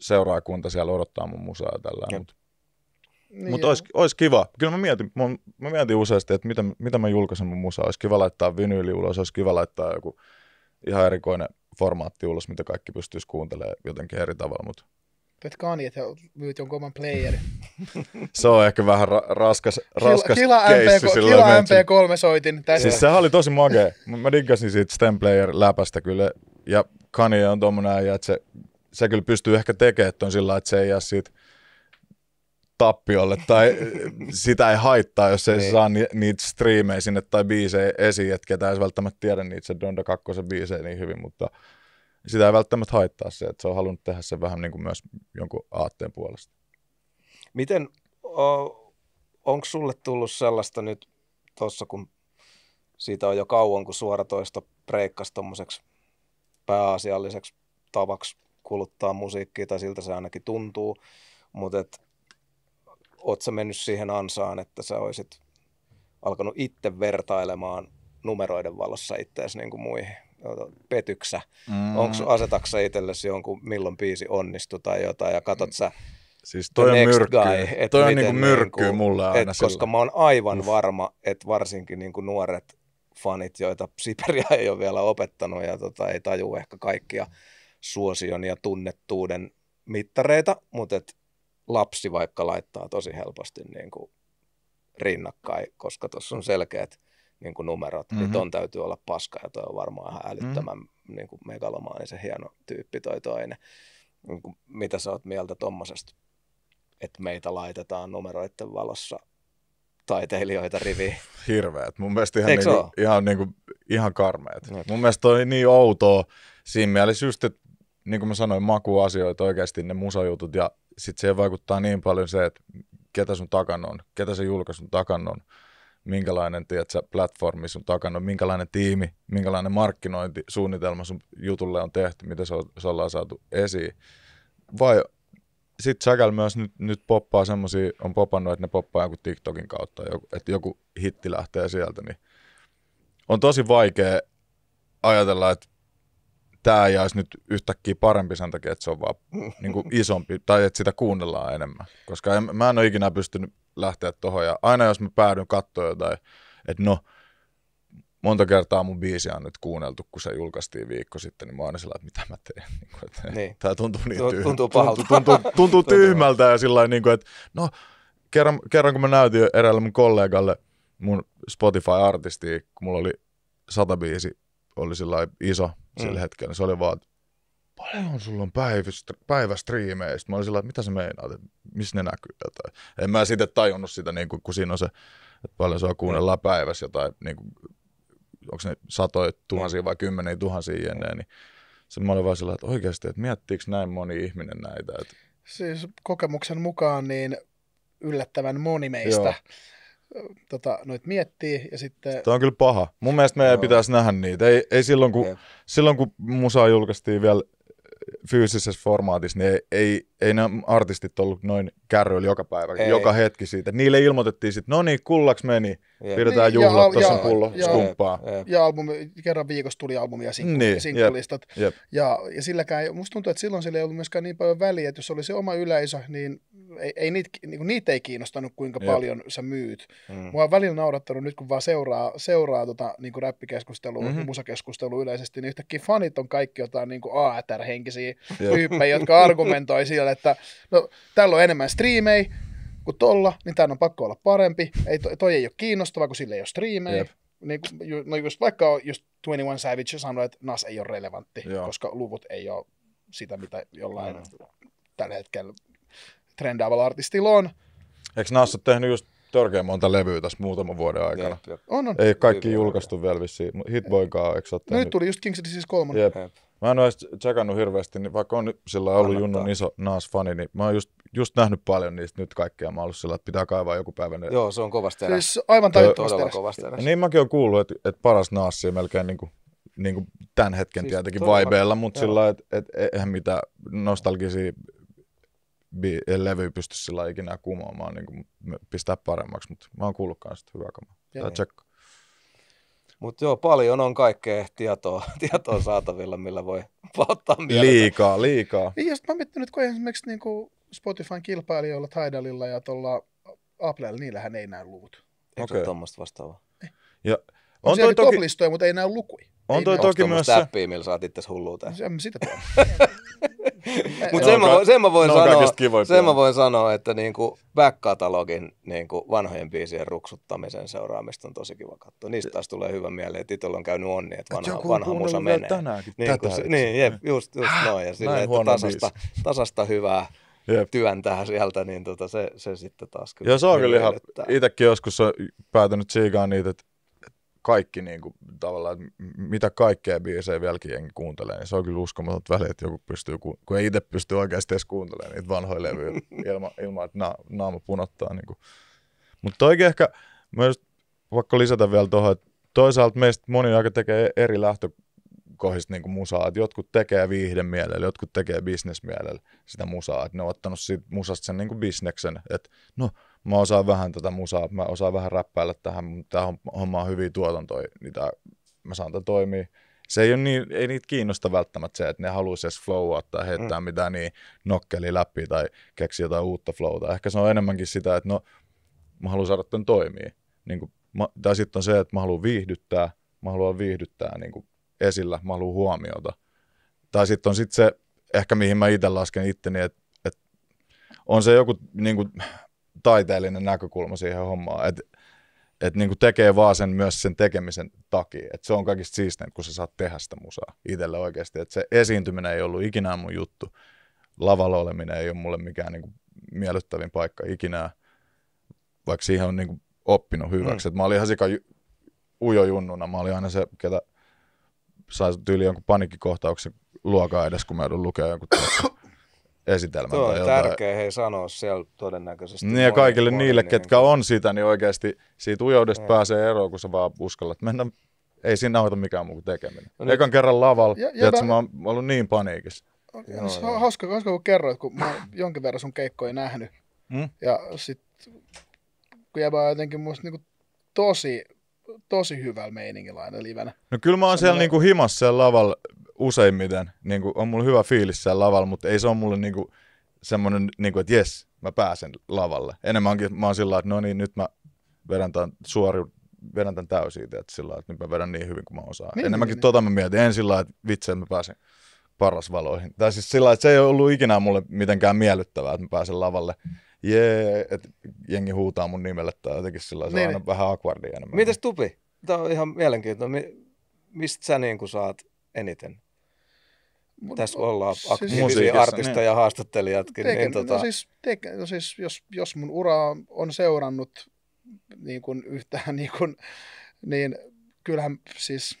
seuraakunta siellä odottaa mun musaa tällä. Mutta niin Mutta olisi, olisi kiva. Kyllä mä mietin, mä, mä mietin useasti, että mitä, mitä mä julkaisen mun musaa. Olisi kiva laittaa vinyyli ulos, olisi kiva laittaa joku ihan erikoinen formaatti ulos, mitä kaikki pystyisi kuuntelemaan jotenkin eri tavalla. Mutta että Kanye myyt jonkun oman playerin. se on ehkä vähän ra- raskas, raskas kila, kila MP, sillä kila MP3 soitin. Tässä. Siis sehän oli tosi magea. Mä diggasin siitä Stem Player läpästä kyllä. Ja Kanye on tommonen äijä, että se, se kyllä pystyy ehkä tekemään ton sillä että se ei jää siitä tappiolle tai sitä ei haittaa, jos ei niin. saa ni- niitä striimejä sinne tai biisejä esiin, että ketä ei välttämättä tiedä niitä se Donda 2 biisejä niin hyvin, mutta sitä ei välttämättä haittaa se, että se on halunnut tehdä sen vähän niin kuin myös jonkun aatteen puolesta. Miten, onko sulle tullut sellaista nyt tuossa, kun siitä on jo kauan, kun suoratoisto preikkasi tuommoiseksi pääasialliseksi tavaksi kuluttaa musiikkia, tai siltä se ainakin tuntuu, mutta et oot sä mennyt siihen ansaan, että sä olisit alkanut itse vertailemaan numeroiden valossa itseäsi niin kuin muihin? Petyksä. Mm. Onko asetaksa itsellesi jonkun milloin biisi onnistu tai jotain ja katot sä Siis toi on myrkky. Guy, toi on niinku myrkky niin mulle aina et, sillä. Koska mä oon aivan Uff. varma, että varsinkin niinku nuoret fanit, joita Siberia ei ole vielä opettanut ja tota, ei taju ehkä kaikkia suosion ja tunnettuuden mittareita, mutta lapsi vaikka laittaa tosi helposti niin kuin rinnakkain, koska tuossa on selkeät niin kuin numerot, mm-hmm. niin mhm. ton täytyy olla paska ja toi on varmaan ihan älyttömän mm-hmm. niin kuin megalomaanisen hieno tyyppi toi toinen. Niin kuin, mitä sä oot mieltä tommosesta, että meitä laitetaan numeroiden valossa taiteilijoita riviin? Hirveet. Mun mielestä ihan, niin, niinku, ole? ihan, niinku, ihan karmeet. Okay. Niin. Mun mielestä toi niin outoa siinä mielessä just, että niin kuin mä sanoin, makuasioita oikeasti ne musajutut ja sitten siihen vaikuttaa niin paljon se, että ketä sun takana on, ketä se julkaisu sun takana on, minkälainen tiedätkö, platformi sun takana on, minkälainen tiimi, minkälainen markkinointisuunnitelma sun jutulle on tehty, mitä se, on, se ollaan saatu esiin. Vai sitten säkäl myös nyt, nyt poppaa semmoisia, on popannut, että ne poppaa joku TikTokin kautta, että joku hitti lähtee sieltä, niin on tosi vaikea ajatella, että tämä jäisi nyt yhtäkkiä parempi sen takia, että se on vaan niin kuin isompi, tai että sitä kuunnellaan enemmän. Koska en, mä en ole ikinä pystynyt lähteä tuohon, ja aina jos mä päädyn katsoa jotain, että no, monta kertaa mun biisiä on nyt kuunneltu, kun se julkaistiin viikko sitten, niin mä aina sillä, että mitä mä teen. Niin kuin, että, niin. Tämä tuntuu niin tyhmältä. Tuntuu pahalta. Tuntuu, tuntuu, tuntuu tyhmältä ja sillä niin kuin, että no, kerran, kerran kun mä näytin eräälle mun kollegalle mun spotify artistiin kun mulla oli sata biisi oli sillä iso mm. sillä hetkellä. Niin se oli vaan, paljon sulla on päivä, päivästriimeistä. Mä olin sillä että mitä se meinaa, että missä ne näkyy. Tai, en mä sitten tajunnut sitä, niin kuin, kun siinä on se, että paljon sua kuunnellaan mm. päivässä jotain, niin kuin, onko ne satoja tuhansia vai kymmeniä tuhansia mm. jenne, niin se mä olin vaan sillä että oikeasti, että miettiikö näin moni ihminen näitä. Että... Siis kokemuksen mukaan niin yllättävän moni meistä Joo tota, noit miettii. Ja sitten... Tämä on kyllä paha. Mun mielestä meidän no. pitäisi nähdä niitä. Ei, ei silloin, kun, silloin, kun musaa julkaistiin vielä fyysisessä formaatissa, niin ei, ei, ei nämä artistit ollut noin kärryillä joka päivä, ei. joka hetki siitä. Niille ilmoitettiin sitten, no niin, kullaks meni, yeah. Niin, pidetään niin, juhlat, tuossa on pullo, ja, skumppaa. Ja, ja albumi, kerran viikossa tuli albumia sinkku, niin, sinkkulistat. Jep, jep. Ja, ja silläkään, musta tuntuu, että silloin sillä ei ollut myöskään niin paljon väliä, että jos oli se oma yleisö, niin ei, ei niitä, niinku, niitä ei kiinnostanut, kuinka jep. paljon sä myyt. Mm. Mua on välillä naurattanut nyt, kun vaan seuraa, seuraa tota, niinku, räppikeskustelua, mm-hmm. musakeskustelua yleisesti, niin yhtäkkiä fanit on kaikki jotain niin kuin ATR-henkisiä tyyppejä, jotka argumentoi sillä, että no, tällä on enemmän striimejä kuin tolla, niin tää on pakko olla parempi. Ei, toi, toi ei ole kiinnostava, kun sille ei ole striimejä. Yep. Niin, no just vaikka just 21 Savage sanoi, että NAS ei ole relevantti, Joo. koska luvut ei ole sitä, mitä jollain mm. tällä hetkellä trendaavalla artistilla on. Eikö Nas ole tehnyt just törkeä monta levyä tässä muutaman vuoden aikana? Jep, jep. On, on. Ei kaikki julkaistu vielä vissiin. Hitboykaa, eikö ole tehnyt? No nyt tuli just Kings Disease 3. Jep. jep. Mä en ole edes tsekannut hirveästi, niin vaikka on sillä ollut Kannattaa. Junnun iso Nas-fani, niin mä oon just, just nähnyt paljon niistä nyt kaikkea. Mä oon ollut sillä, että pitää kaivaa joku päivä. Ne... Niin joo, se on kovasti eräs. Siis aivan tajuttomasti kovasti eräs. Niin mäkin oon kuullut, että, että paras Nas melkein niin kuin, niin kuin tämän hetken siis tietenkin vaibeella, mutta joo. sillä että et, e- eihän mitään nostalgisia levyä pysty sillä ikinä kumoamaan, niin kuin pistää paremmaksi, mutta mä oon kuullut kanssa hyvää kamaa. Tää tsekkaa. Mutta joo, paljon on kaikkea tietoa, tietoa saatavilla, millä voi ottaa mieltä. Liikaa, liikaa. Niin, ja sitten mä mietin nyt, kun esimerkiksi niin kuin Spotifyn kilpailijoilla, Tidalilla ja tuolla Applella, niillähän ei näy luvut. Eikö okay. ole tuommoista vastaavaa? Ei. Ja, on, on niinku toi toki... listoja mutta ei näy lukuja. On ei toi toki myös se... Täppiä, millä saat itse hullua tähän. No, sitä Mutta sen, sen, mä voin sanoa, sen mä voin sanoa, että niinku back-katalogin niinku vanhojen biisien ruksuttamisen seuraamista on tosi kiva katsoa. Niistä taas tulee hyvä mieleen, että itsellä on käynyt onni, että vanha, Et vanha musa menee. Tänäänkin, niin, tätä, se, niin jep, just, just noin. Ja sille, että tasasta, tasasta hyvää Jep. työntää sieltä, niin tota se, se sitten taas kyllä. Ja se on kyllä ihan, itsekin joskus on päätynyt siikaan niitä, että kaikki niin kuin, tavallaan, mitä kaikkea biisejä vieläkin jengi kuuntelee, niin se on kyllä uskomaton väli, että joku pystyy, kun ei itse pysty oikeasti edes kuuntelemaan niitä vanhoja levyjä ilman, ilma, että na, naama punottaa. Niin Mutta oikein ehkä, myös vaikka lisätä vielä tuohon, että toisaalta meistä moni aika tekee eri lähtökohdista niin kuin musaa, että jotkut tekee viihden mielellä, jotkut tekee bisnesmielellä sitä musaa, että ne on ottanut siitä musasta sen niin kuin bisneksen, että no mä osaan vähän tätä musaa, mä osaan vähän räppäillä tähän, mutta tämä homma on hyvin tuotantoja, mitä mä saan tämän toimii. Se ei, ole niin, ei niitä kiinnosta välttämättä se, että ne haluaisi edes flowa tai heittää mm. mitään niin nokkeli läpi tai keksiä jotain uutta flowta. Ehkä se on enemmänkin sitä, että no, mä haluan saada tämän toimii. Niin kuin, mä, tai sitten on se, että mä haluan viihdyttää, mä haluan viihdyttää niin kuin esillä, mä haluan huomiota. Tai sitten on sitten se, ehkä mihin mä itse lasken itteni, että on se joku, niin kuin, taiteellinen näkökulma siihen hommaan, että et niinku tekee vaan sen myös sen tekemisen takia. Et se on kaikista siistein, kun sä saat tehdä sitä musaa itselle oikeasti. Et se esiintyminen ei ollut ikinä mun juttu. Lavalla oleminen ei ole mulle mikään niinku miellyttävin paikka ikinä, vaikka siihen on niinku oppinut hyväksi. Mm. Et mä olin ihan sika ujo junnuna. Mä olin aina se, ketä sai tyyli jonkun panikkikohtauksen luokaa edes, kun mä joudun lukea jonkun esitelmä. Tuo on jotain. tärkeä hei sanoa siellä todennäköisesti. Niin ja kaikille moni, niille, niin ketkä niin. on sitä, niin oikeasti siitä ujoudesta niin. pääsee eroon, kun sä vaan uskallat mennä. Ei siinä auta mikään muu kuin tekeminen. No, Ekan nyt... kerran lavalla, ja, ja, mä oon ollut niin paniikissa. On, joo, se hauska, hauska, kun kerroit, kun mä jonkin verran sun keikkoja nähnyt. Hmm? Ja sitten kun jäbä on jotenkin musta niinku tosi, tosi hyvällä meiningillä aina livenä. No kyllä mä oon Sellainen... siellä niinku himassa siellä lavalla useimmiten niin kuin, on mulla hyvä fiilis siellä lavalla, mutta ei se ole mulle niin kuin, semmoinen, niin kuin, että jes, mä pääsen lavalle. Enemmänkin mä oon sillä että no niin, nyt mä vedän tämän suori, vedän tämän täysin, että sillä että nyt mä vedän niin hyvin kuin mä osaan. Niin, Enemmänkin niin. tota niin. mä mietin, en sillä että vitsi, että mä pääsen parasvaloihin. Tai siis sillä että se ei ollut ikinä mulle mitenkään miellyttävää, että mä pääsen lavalle. Jee, että jengi huutaa mun nimelle tai jotenkin sillä se niin. on aina niin. vähän akvardia enemmän. Mites Tupi? Tämä on ihan mielenkiintoinen. Mistä sä niin saat eniten? Tässä ollaan aktiivisia siis niin. artisteja ja haastattelijatkin. Teke, niin, no tota... siis, teke, no siis jos, jos mun ura on seurannut niin kuin yhtään, niin, kuin, niin kyllähän siis,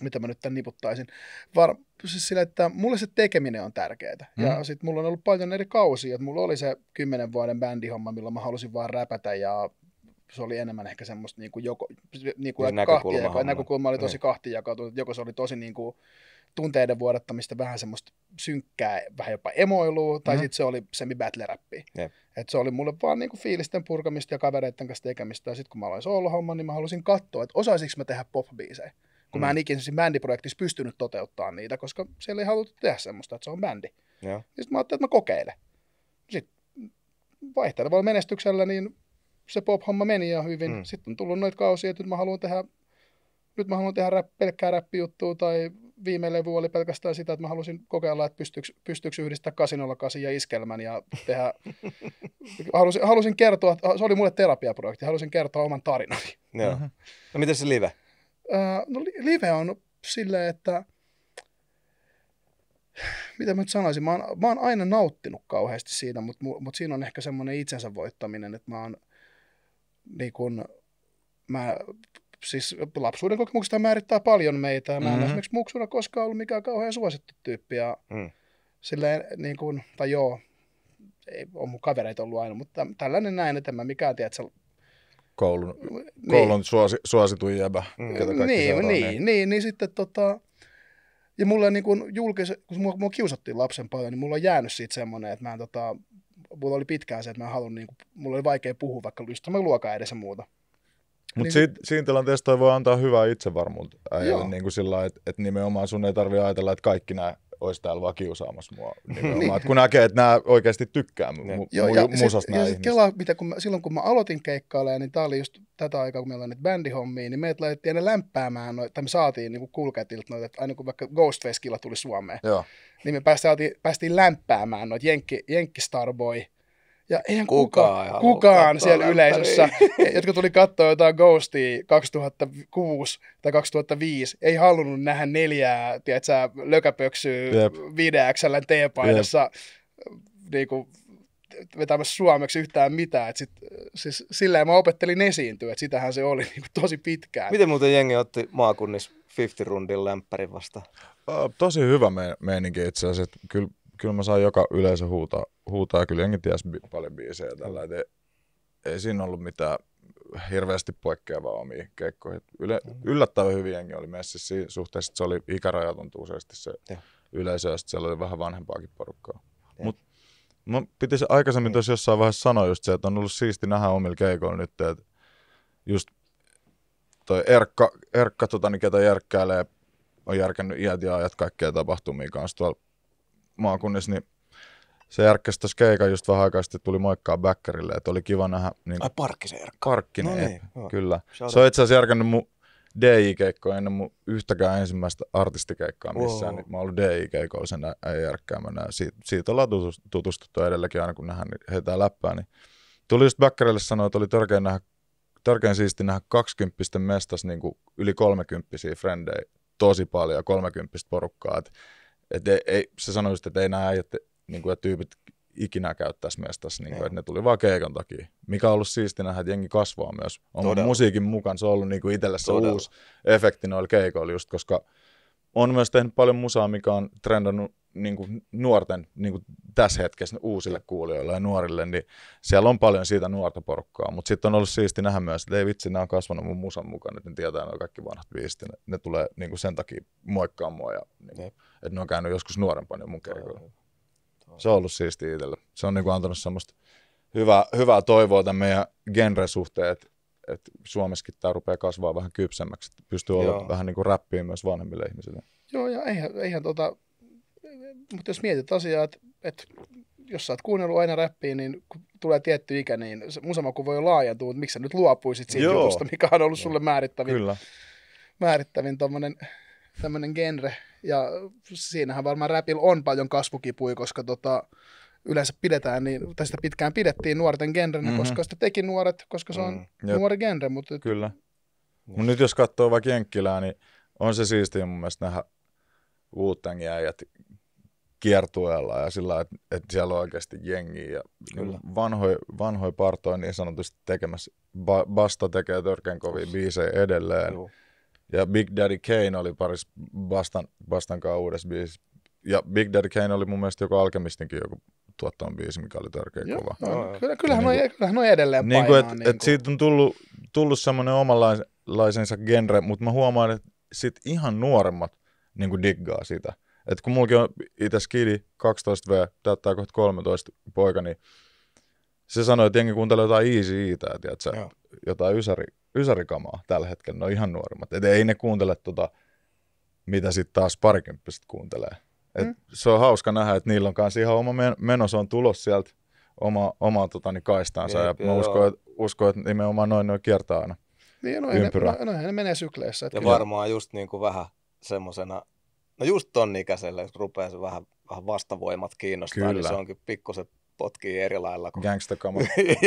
mitä mä nyt tämän niputtaisin, var, siis sillä, että mulle se tekeminen on tärkeää. Mm. Ja mm-hmm. sitten mulla on ollut paljon eri kausia, että mulla oli se kymmenen vuoden bändihomma, milloin mä halusin vaan räpätä ja se oli enemmän ehkä semmoista niinku niinku niin kuin joko, niin kuin näkökulma, kahtia, näkökulma oli tosi niin. kahti jakautunut, joko se oli tosi niin kuin, tunteiden vuodattamista, vähän semmoista synkkää, vähän jopa emoilua, tai mm sitten se oli semi battle rappi. Yep. se oli mulle vaan niinku fiilisten purkamista ja kavereiden kanssa tekemistä, ja sitten kun mä aloin soolohomman, niin mä halusin katsoa, että osaisinko mä tehdä pop biisejä kun mm. mä en ikinä siinä bändiprojektissa pystynyt toteuttamaan niitä, koska siellä ei haluttu tehdä semmoista, että se on bändi. Yeah. Niin sitten mä ajattelin, että mä kokeilen. Sitten vaihtelevalla menestyksellä niin se pop-homma meni ja hyvin. Mm. Sitten on tullut noita kausia, että nyt mä haluan tehdä, nyt mä haluan tehdä rap, pelkkää räppijuttua tai viime levy oli pelkästään sitä, että mä halusin kokeilla, että pystyykö, pystyykö yhdistää 808 ja iskelmän ja tehdä, halusin, halusin kertoa, se oli mulle terapiaprojekti, halusin kertoa oman tarinani. Joo. Mm-hmm. No miten se live? Äh, no live on silleen, että mitä mä nyt sanoisin, mä oon, mä oon aina nauttinut kauheasti siitä, mutta mutta siinä on ehkä semmoinen itsensä voittaminen, että mä oon, niin kun, mä, siis lapsuuden kokemuksesta määrittää paljon meitä. Mä en mm-hmm. esimerkiksi muksuna koskaan ollut mikään kauhean suosittu tyyppi. Ja mm. silleen, niin kun, tai joo, ei ole mun kavereita ollut aina, mutta tällainen näin, että mä mikään tiedä, että koulun, niin. koulun suosi, suosituin jäbä. Mm. Niin, niin, niin, niin, niin, sitten tota, ja mulla niin kun julkis, kun mua, mua kiusattiin lapsen paljon, niin mulla on jäänyt siitä semmoinen, että mä en tota, mulla oli pitkään se, että mä halun, niin kuin, mulla oli vaikea puhua vaikka lystämä luokaa edessä muuta. Mutta niin, siinä, siinä tilanteessa toi voi antaa hyvää itsevarmuutta äijälle, niin kuin sillä että et nimenomaan sun ei tarvitse ajatella, että kaikki nämä olisi täällä vaan kiusaamassa mua niin. kun näkee, että nämä oikeasti tykkää mu- niin. mu- Joo, ja musasta sit, ja sit kela, mitä, kun mä, silloin kun mä aloitin keikkailemaan, niin tämä oli just tätä aikaa, kun meillä oli bändihommia, niin meidät laitettiin aina lämpäämään, noi, tai me saatiin niin kulkeetilta noita, että aina kun vaikka Ghostface-killa tuli Suomeen, Joo. niin me päästiin, päästiin lämpäämään noita Jenkki, Jenkki Starboy – ja eihän kukaan, kukaan, kukaan siellä lämpäri. yleisössä, jotka tuli katsoa jotain Ghostia 2006 tai 2005, ei halunnut nähdä neljää, tiedätkö, lökäpöksyä yep. videäksellä teepaidassa yep. niin kuin, vetämässä suomeksi yhtään mitään. sit, siis, silleen mä opettelin esiintyä, että sitähän se oli niinku, tosi pitkään. Miten muuten jengi otti maakunnissa 50-rundin lämpärin vasta? Tosi hyvä me- meininki itse asiassa. Kyllä kyllä mä sain joka yleisö huutaa, huutaa kyllä jengi ties paljon biisejä tällä, et ei, ei, siinä ollut mitään hirveästi poikkeavaa omiin keikkoihin. Yle, yllättävän hyvin jengi oli messissä siinä suhteessa, että se oli ikäraja useasti se ja. yleisö, ja siellä oli vähän vanhempaakin porukkaa. Mutta mä piti se aikaisemmin tuossa jossain vaiheessa sanoa just se, että on ollut siisti nähdä omilla keikoilla nyt, että just toi Erkka, Erkka tota, niin ketä järkkäilee, on järkännyt iät ja ajat kaikkea tapahtumia kanssa tuolla maakunnissa, niin se järkkäsi tässä keikan just vähän aikaa sitten, tuli moikkaa Bäkkärille, että oli kiva nähdä. Niin, Ai Parkkisen Parkkinen, no niin, kyllä. Shout se on itse asiassa järkännyt mun DJ-keikkoa ennen mun yhtäkään ensimmäistä artistikeikkaa missään, wow. niin mä oon ollut DJ-keikolla sen järkkäämänä. Siit, siitä ollaan tutustuttu edelläkin aina, kun nähdään niin heitä läppää. Niin. Tuli just Bäkkärille sanoa, että oli törkeä nähdä törkeän siisti nähdä 20 mestas niin yli 30 frendejä tosi paljon ja 30 porukkaa. Että et ei, ei, sanoi just, että ei nämä äijät, niin kuin, tyypit ikinä käyttäisi mestassa, niin kuin, että ne tuli vaan keikan takia. Mikä on ollut siisti nähdä, että jengi kasvaa myös. On Todella. musiikin mukaan, se on ollut niin kuin itselle se uusi efekti noilla keikoilla just, koska on myös tehnyt paljon musaa, mikä on trendannut niin kuin nuorten niin kuin tässä hetkessä uusille kuulijoille ja nuorille, niin siellä on paljon siitä nuorta porukkaa. Mutta sitten on ollut siisti nähdä myös, että ei vitsi, nämä on kasvanut mun musan mukaan, että ne tietää nuo kaikki vanhat viisti, Ne, ne tulee niin kuin sen takia moikkaa mua, ja, niin kuin, että ne on käynyt joskus nuorempana mun kerralla. Se on ollut siisti itselle. Se on niin kuin antanut semmoista hyvää, hyvää toivoa tämän meidän genresuhteen, että että Suomessakin tämä rupeaa kasvaa vähän kypsemmäksi, että pystyy Joo. vähän niin kuin räppiä myös vanhemmille ihmisille. Joo, ja eihän, eihän tota, mutta jos mietit asiaa, että, että jos sä oot kuunnellut aina räppiä, niin kun tulee tietty ikä, niin musamaku voi laajentua, mutta miksi sä nyt luopuisit siitä Joo. jutusta, mikä on ollut sulle määrittävin, Kyllä. määrittävin tommonen, tämmönen genre. Ja siinähän varmaan räpillä on paljon kasvukipui, koska tota, yleensä pidetään, niin, tai sitä pitkään pidettiin nuorten genrenä, mm-hmm. koska sitä teki nuoret, koska se on mm, jep. nuori genre. Mutta... Kyllä. Mut nyt jos katsoo vaikka Jenkkilää, niin on se siistiä mun mielestä nähdä wu kiertueella ja sillä että, että siellä on oikeasti jengiä ja niin Kyllä. vanhoja vanhoi partoja niin sanotusti tekemässä. Ba, Basta tekee törkeän kovia biisejä edelleen. Joo. Ja Big Daddy Kane oli paris Bastan, Bastan kanssa uudessa biisi. Ja Big Daddy Kane oli mun mielestä joku Alkemistinkin joku tuottaman biisi, mikä oli törkeä Joo, kova. No, kyllä, kyllähän, niin kuin, kyllähän edelleen niin painaa. Et, niin et siitä on tullut, tullut semmoinen omanlaisensa genre, mutta mä huomaan, että sit ihan nuoremmat niin kuin diggaa sitä. Et kun mullakin on itse skidi 12V, täyttää kohta 13 poika, niin se sanoi, että jengi kuuntelee jotain easy itää, tiedätkö, jotain ysäri, ysärikamaa tällä hetkellä, ne on ihan nuorimmat. Et ei ne kuuntele tota, mitä sitten taas parikymppiset kuuntelee. Et mm. Se on hauska nähdä, että niillä on myös ihan oma meno, se on tulos sieltä oma, omaa tota, niin kaistaansa. Jeep, ja mä uskon, että, uskon, että nimenomaan noin, noin kiertää aina niin, noin, Ne, noin, no ne menee sykleissä. ja kyllä. varmaan just niin kuin vähän semmoisena no just ton ikäiselle, jos rupeaa se vähän, vähän vastavoimat kiinnostaa, niin kyllä. niin se onkin pikkusen potkii eri lailla. Kun... Gangsta-kama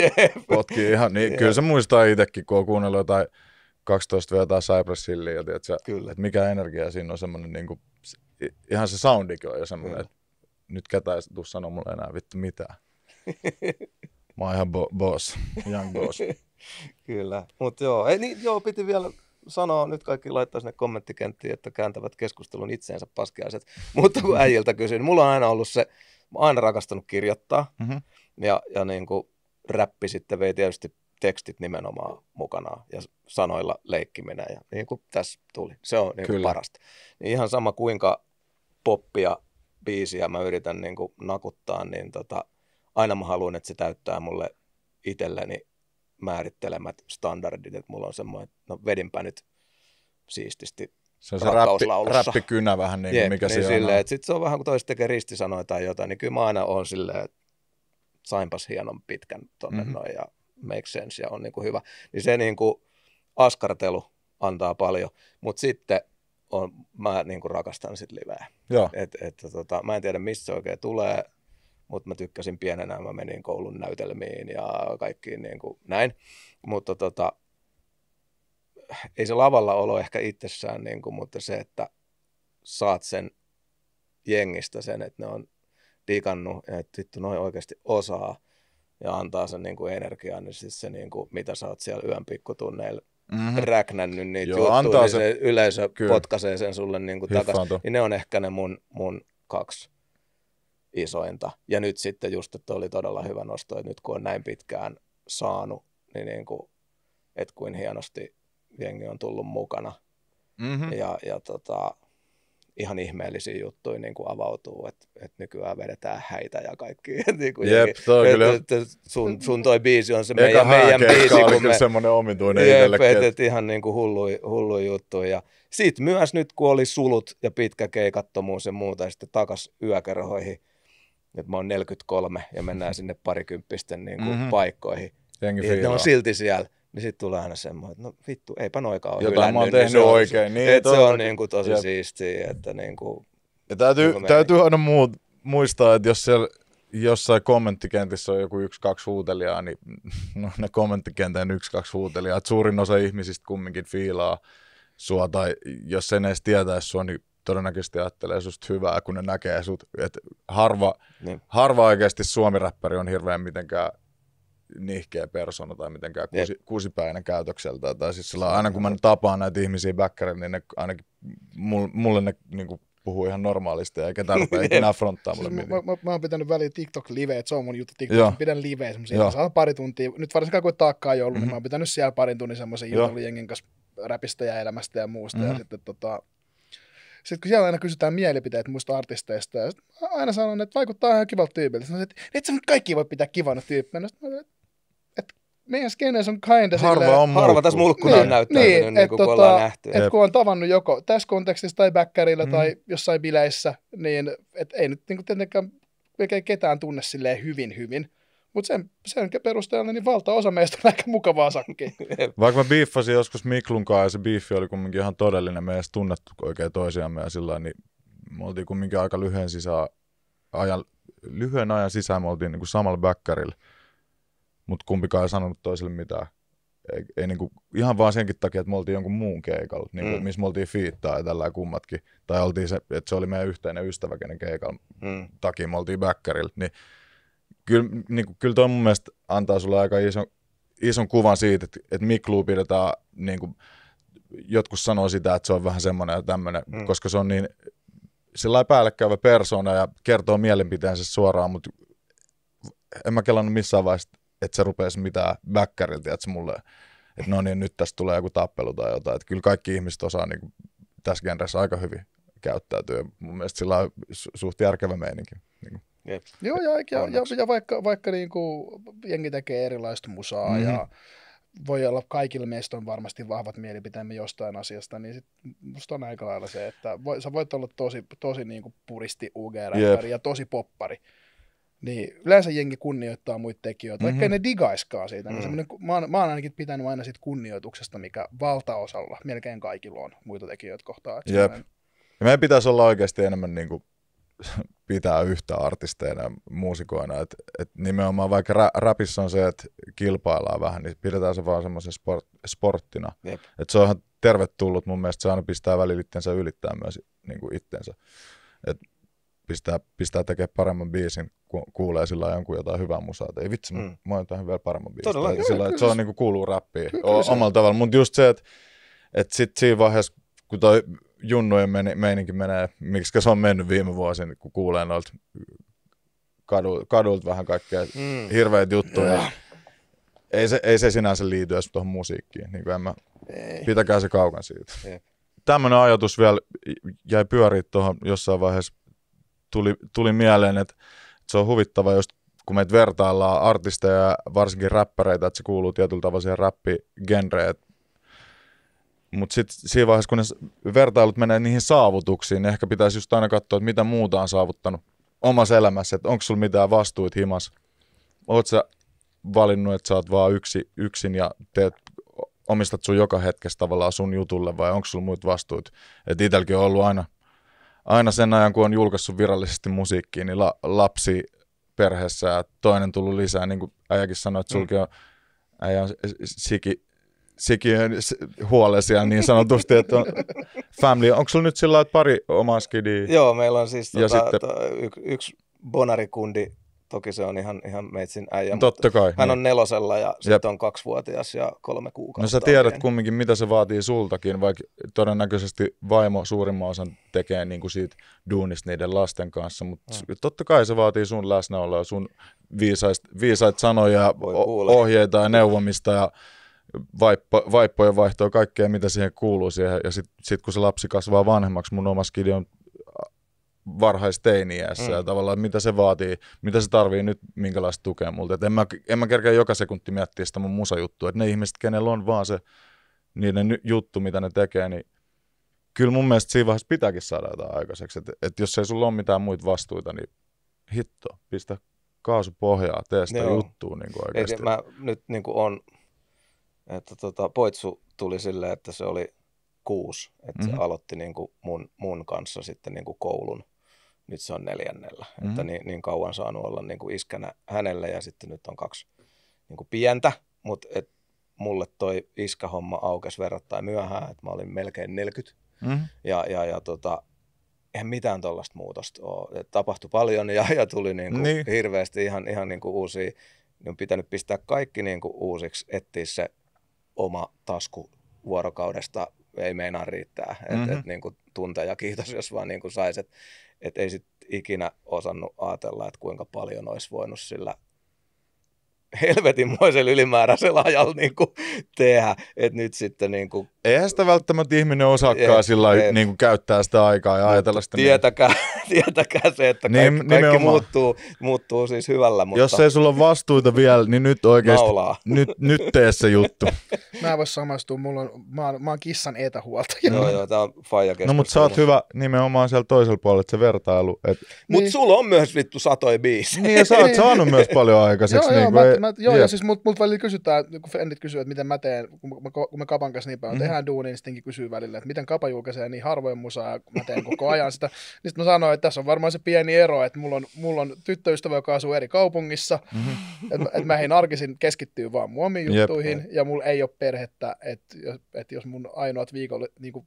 potkii ihan, niin kyllä se muistaa itsekin, kun on kuunnellut jotain 12 vielä tai Cypress Hillia, ja tiiotsä, kyllä. että mikä energia siinä on semmoinen, niin kuin, ihan se soundikin on jo semmoinen, mm. että nyt ketä ei tule sanoa mulle enää vittu mitään. Mä oon ihan bo- boss, young boss. Kyllä, mutta joo, ei, niin, joo, piti vielä sanoo, nyt kaikki laittaa sinne kommenttikenttiin, että kääntävät keskustelun itseensä paskiaiset. Mutta kun äijiltä kysyn, mulla on aina ollut se, mä oon aina rakastanut kirjoittaa mm-hmm. ja, ja niin kuin räppi sitten vei tietysti tekstit nimenomaan mukana ja sanoilla leikkiminen ja niin kuin tässä tuli, se on niin kuin parasta. Niin ihan sama kuinka poppia biisiä mä yritän niin kuin nakuttaa, niin tota, aina mä haluan, että se täyttää mulle itselleni määrittelemät standardit, että mulla on semmoinen, että no vedinpä nyt siististi se on se rappi, rappikynä vähän niin kuin Jeep, mikä niin siellä on. Sitten se on vähän kuin toiset tekee ristisanoja tai jotain, niin kyllä mä aina on silleen, että sainpas hienon pitkän tonne mm-hmm. noin ja make sense ja on niin kuin hyvä. Niin se niin kuin askartelu antaa paljon, mutta sitten on, mä niin kuin rakastan sitten liveä. Joo. Et, et, tota, mä en tiedä, mistä se oikein tulee, mutta mä tykkäsin pienenä, mä menin koulun näytelmiin ja kaikkiin niin kuin näin. Mutta tota, ei se lavalla olo ehkä itsessään, niin kuin, mutta se, että saat sen jengistä sen, että ne on digannut, että vittu noin oikeasti osaa ja antaa sen niin kuin energiaa, niin siis se, niin kuin, mitä sä oot siellä yön pikkutunneilla mm-hmm. räknännyt niitä Joo, juttuja, antaa niin se, se yleisö Kyllä. potkaisee sen sulle niin kuin takas. Niin ne on ehkä ne mun, mun kaksi isointa. Ja nyt sitten just, että oli todella hyvä nosto, että nyt kun on näin pitkään saanut, niin, niin kuin, että kuin hienosti jengi on tullut mukana. Mm-hmm. Ja, ja tota, ihan ihmeellisiä juttuja niin kuin avautuu, että, että nykyään vedetään häitä ja kaikki. niin kuin Jep, se on kyllä. Että, että sun, sun toi biisi on se Eka meidän, meidän biisi. Eka oli kyllä me... semmoinen omituinen Jep, että, että ihan niin kuin hullu, hullu juttu. Ja sitten myös nyt, kun oli sulut ja pitkä keikattomuus ja muuta, ja sitten takas yökerhoihin, nyt mä oon 43 ja mennään sinne parikymppisten niin kuin, mm-hmm. paikkoihin. Jengi ja niin, ne on silti siellä. Niin sitten tulee aina semmoinen, että no vittu, eipä noikaan ole Jotain mä oon niin tehnyt niin oikein. Niin, että se on niin kuin, tosi siistiä. Että, niin kuin, ja täytyy, niin täytyy aina muut, muistaa, että jos siellä jossain kommenttikentissä on joku yksi, kaksi huutelijaa, niin no, ne kommenttikentän yksi, kaksi huutelijaa. että suurin osa ihmisistä kumminkin fiilaa sua, tai jos en edes tietäisi sua, niin todennäköisesti ajattelee susta hyvää, kun ne näkee sut. Et harva, niin. harva oikeasti suomiräppäri on hirveän mitenkään nihkeä persona tai mitenkään kusi, yep. käytökseltä. Tai siis sillä siis aina kun mä niin. tapaan näitä ihmisiä backerin, niin ne ainakin mulle ne niin kuin, puhuu ihan normaalisti ja ketään rupeaa ikinä fronttaa mulle siis mä, mä, mä, oon pitänyt väliin TikTok-live, että se on mun juttu TikTok. Joo. Pidän liveä semmoisia, saa pari tuntia. Nyt varsinkaan kun taakkaa ei ollut, mm-hmm. niin mhm. mä oon pitänyt siellä parin tunnin semmoisen jutun jengen kanssa räpistä ja elämästä ja muusta. Mm-hmm. Ja mhm. sitten tota, sitten kun siellä aina kysytään mielipiteet muista artisteista, ja aina sanon, että vaikuttaa ihan kivalta tyypiltä. Sanoin, että et sä nyt kaikki voi pitää kivana tyyppinä. No että et, meidän skeneissä on kinda Harva silleen, on mulkku. Harva tässä mulkkuna niin, on näyttänyt, niin, niin, niin kuin tota, ollaan nähty. Et kun on tavannut joko tässä kontekstissa tai backkärillä mm. tai jossain bileissä, niin et ei nyt niin tietenkään ketään tunne silleen hyvin hyvin. Mutta sen, sen perusteella niin valtaosa meistä on aika mukavaa sakki. Vaikka mä biiffasin joskus Miklun kanssa ja se biiffi oli kumminkin ihan todellinen, me ei edes tunnettu oikein toisiamme ja sillä niin me oltiin kumminkin aika lyhyen, sisään, ajan, lyhyen ajan sisään me oltiin niin kuin samalla backerillä, mutta kumpikaan ei sanonut toiselle mitään. Ei, ei niin kuin, ihan vaan senkin takia, että me oltiin jonkun muun keikalla, niin kuin, mm. missä me oltiin fiittaa ja tällä kummatkin. Tai oltiin se, että se oli meidän yhteinen ystävä, kenen keikalla mm. takia me oltiin backerillä. Niin kyllä, niin kuin, kyllä toi mun mielestä antaa sulle aika ison, ison kuvan siitä, että, että Miklu pidetään, niin kuin, jotkut sanoo sitä, että se on vähän semmoinen ja tämmöinen, mm. koska se on niin sillä päällekkäyvä persona ja kertoo mielipiteensä suoraan, mutta en mä kelannut missään vaiheessa, että se rupeaisi mitään väkkäriltä, että se mulle, että no niin, nyt tästä tulee joku tappelu tai jotain. Että kyllä kaikki ihmiset osaa niin kuin, tässä genressä aika hyvin käyttäytyy. Mun mielestä sillä on suht järkevä meininki. Jep. Joo, ja, ja, ja, ja vaikka, vaikka niin kuin jengi tekee erilaista musaa mm-hmm. ja mhm. voi olla kaikilla meistä on varmasti vahvat mielipiteemme jostain asiasta, niin sit musta on aika lailla se, että voi, sä voit olla tosi, tosi niin kuin puristi ug ja tosi poppari. Niin yleensä jengi kunnioittaa muita tekijöitä, mm-hmm. ne digaiskaa siitä. Mm-hmm. Niin mhm. mä, oon, mä oon ainakin pitänyt aina siitä kunnioituksesta, mikä valtaosalla, melkein kaikilla on muita tekijöitä kohtaan. Jep. Ja meidän pitäisi olla oikeasti enemmän niin kuin pitää yhtä artisteina, muusikoina. Et, et nimenomaan vaikka rapissa on se, että kilpaillaan vähän, niin pidetään se vaan semmoisen sport, sporttina. Yep. Et se on ihan tervetullut mun mielestä, se aina pistää välillä ylittää myös niin kuin itsensä. Et pistää, pistää tekemään paremman biisin, kun kuulee sillä jonkun jotain hyvää musaa. ei vitsi, mm. mä oon tähän vielä paremman biisin. Todella, kyllä, sillä, kyllä, Se on niin kuin kuuluu rappiin kyllä, kyllä, omalla tavalla. Mutta just se, että et sitten siinä vaiheessa, kun toi junnujen meininki menee, miksi se on mennyt viime vuosin, kun kuulee noilta kadu, kadulta vähän kaikkea mm. hirveitä juttuja. Yeah. Ei, se, ei se sinänsä liity edes tuohon musiikkiin, niin kuin en mä, ei. pitäkää se kaukan siitä. Yep. Tämmöinen ajatus vielä jäi pyöriä tuohon jossain vaiheessa, tuli, tuli mieleen, että se on huvittava, jos kun meitä vertaillaan artisteja ja varsinkin räppäreitä, että se kuuluu tietyllä tavalla siihen räppigenreen, että mutta sitten siinä vaiheessa, kun ne vertailut menee niihin saavutuksiin, niin ehkä pitäisi just aina katsoa, että mitä muuta on saavuttanut omassa elämässä, että onko sulla mitään vastuut himas. Oot sä valinnut, että sä oot vaan yksi, yksin ja teet, omistat sun joka hetkessä tavallaan sun jutulle vai onko sulla muut vastuut? Että itselläkin on ollut aina, aina sen ajan, kun on julkaissut virallisesti musiikkiin, niin la, lapsi perheessä ja toinen tullut lisää, niin kuin äijäkin sanoi, että sulki mm. on äijä on siki, sikiön huolesia niin sanotusti, että on family. Onko sulla nyt sillä lailla, pari omaa skidiä? Joo, meillä on siis tota, sitten... to, tota, y, yksi bonarikundi, toki se on ihan, ihan meitsin äijä, Totta mutta kai, hän niin. on nelosella ja sitten on kaksivuotias ja kolme kuukautta. No sä tiedät niin. kumminkin, mitä se vaatii sultakin, vaikka todennäköisesti vaimo suurimman osan tekee niin kuin siitä duunista niiden lasten kanssa, mutta hmm. totta kai se vaatii sun läsnäoloa, sun viisait, viisait sanoja, ohjeita ja neuvomista ja vaippo, vaippojen vaihtoa, kaikkea mitä siihen kuuluu siihen. Ja sitten sit, kun se lapsi kasvaa vanhemmaksi, mun oma skidi on varhaisteiniässä mm. ja tavallaan mitä se vaatii, mitä se tarvii nyt, minkälaista tukea multa. Et en mä, en mä kerkeä joka sekunti miettiä sitä mun musajuttua, että ne ihmiset, kenellä on vaan se niiden juttu, mitä ne tekee, niin kyllä mun mielestä siinä vaiheessa pitääkin saada jotain aikaiseksi. Että et jos ei sulla ole mitään muita vastuita, niin hitto, pistä kaasu pohjaa, tee sitä juttua niin kuin oikeasti. Eikä mä nyt niin kuin on että tota, Poitsu tuli silleen, että se oli kuusi, että mm-hmm. se mhm. aloitti niin kuin mun, mun kanssa sitten niin kuin koulun. Nyt se on neljännellä, mm-hmm. että mhm. niin, niin kauan saanut olla niin kuin iskänä hänelle ja sitten nyt on kaksi niin kuin pientä, mutta et mulle toi iskahomma aukesi verrattain myöhään, että mä olin melkein 40 mm-hmm. ja, ja, ja tota, eihän mitään tuollaista muutosta ole. Et tapahtui paljon ja, ja tuli niin kuin niin. hirveästi ihan, ihan niin kuin uusia, niin on pitänyt pistää kaikki niin kuin uusiksi, etsiä se oma tasku vuorokaudesta ei meinaa riittää. mm-hmm. et, mhm. niin kuin tunteja kiitos, jos vaan niin kuin saisi. Et, et ei sit ikinä osannut ajatella, että kuinka paljon olisi voinut sillä helvetinmoisella ylimääräisellä ajalla niin kuin tehdä. Et nyt sitten niin kuin eihän sitä välttämättä ihminen osaakaan sillä Niin kuin käyttää sitä aikaa ja ajatella sitä. Niin. Tietäkää, niin. tietäkää se, että kaikki, niin, kaikki muuttuu, muuttuu siis hyvällä. Mutta... Jos ei sulla ole vastuita vielä, niin nyt oikeasti, Naulaa. nyt, nyt tee se juttu. Mä en voi samaistua, mulla on, mä, oon, mä oon kissan etähuoltaja. Joo, joo, tää on faija No mutta sä oot hyvä nimenomaan siellä toisella puolella, että se vertailu. Et... Mut niin. sulla on myös vittu satoi biisi. Niin ja sä oot niin. saanut myös paljon aikaiseksi. joo, niin, joo, mä, ei, mä, joo ja siis mut, mut välillä kysytään, kun fendit kysyvät, miten mä teen, kun, mä, kun me kapan kanssa niin päin, mm tehdään duuni, niin sittenkin kysyy välillä, että miten Kapa julkaisee niin harvoin musaa, ja mä teen koko ajan sitä. Niin sitten mä sanoin, että tässä on varmaan se pieni ero, että mulla on, mulla on tyttöystävä, joka asuu eri kaupungissa, mm-hmm. että et mä heihin arkisin keskittyy vaan muomiin juttuihin, Jep. ja mulla ei ole perhettä, että et jos mun ainoat viikolle, niin kuin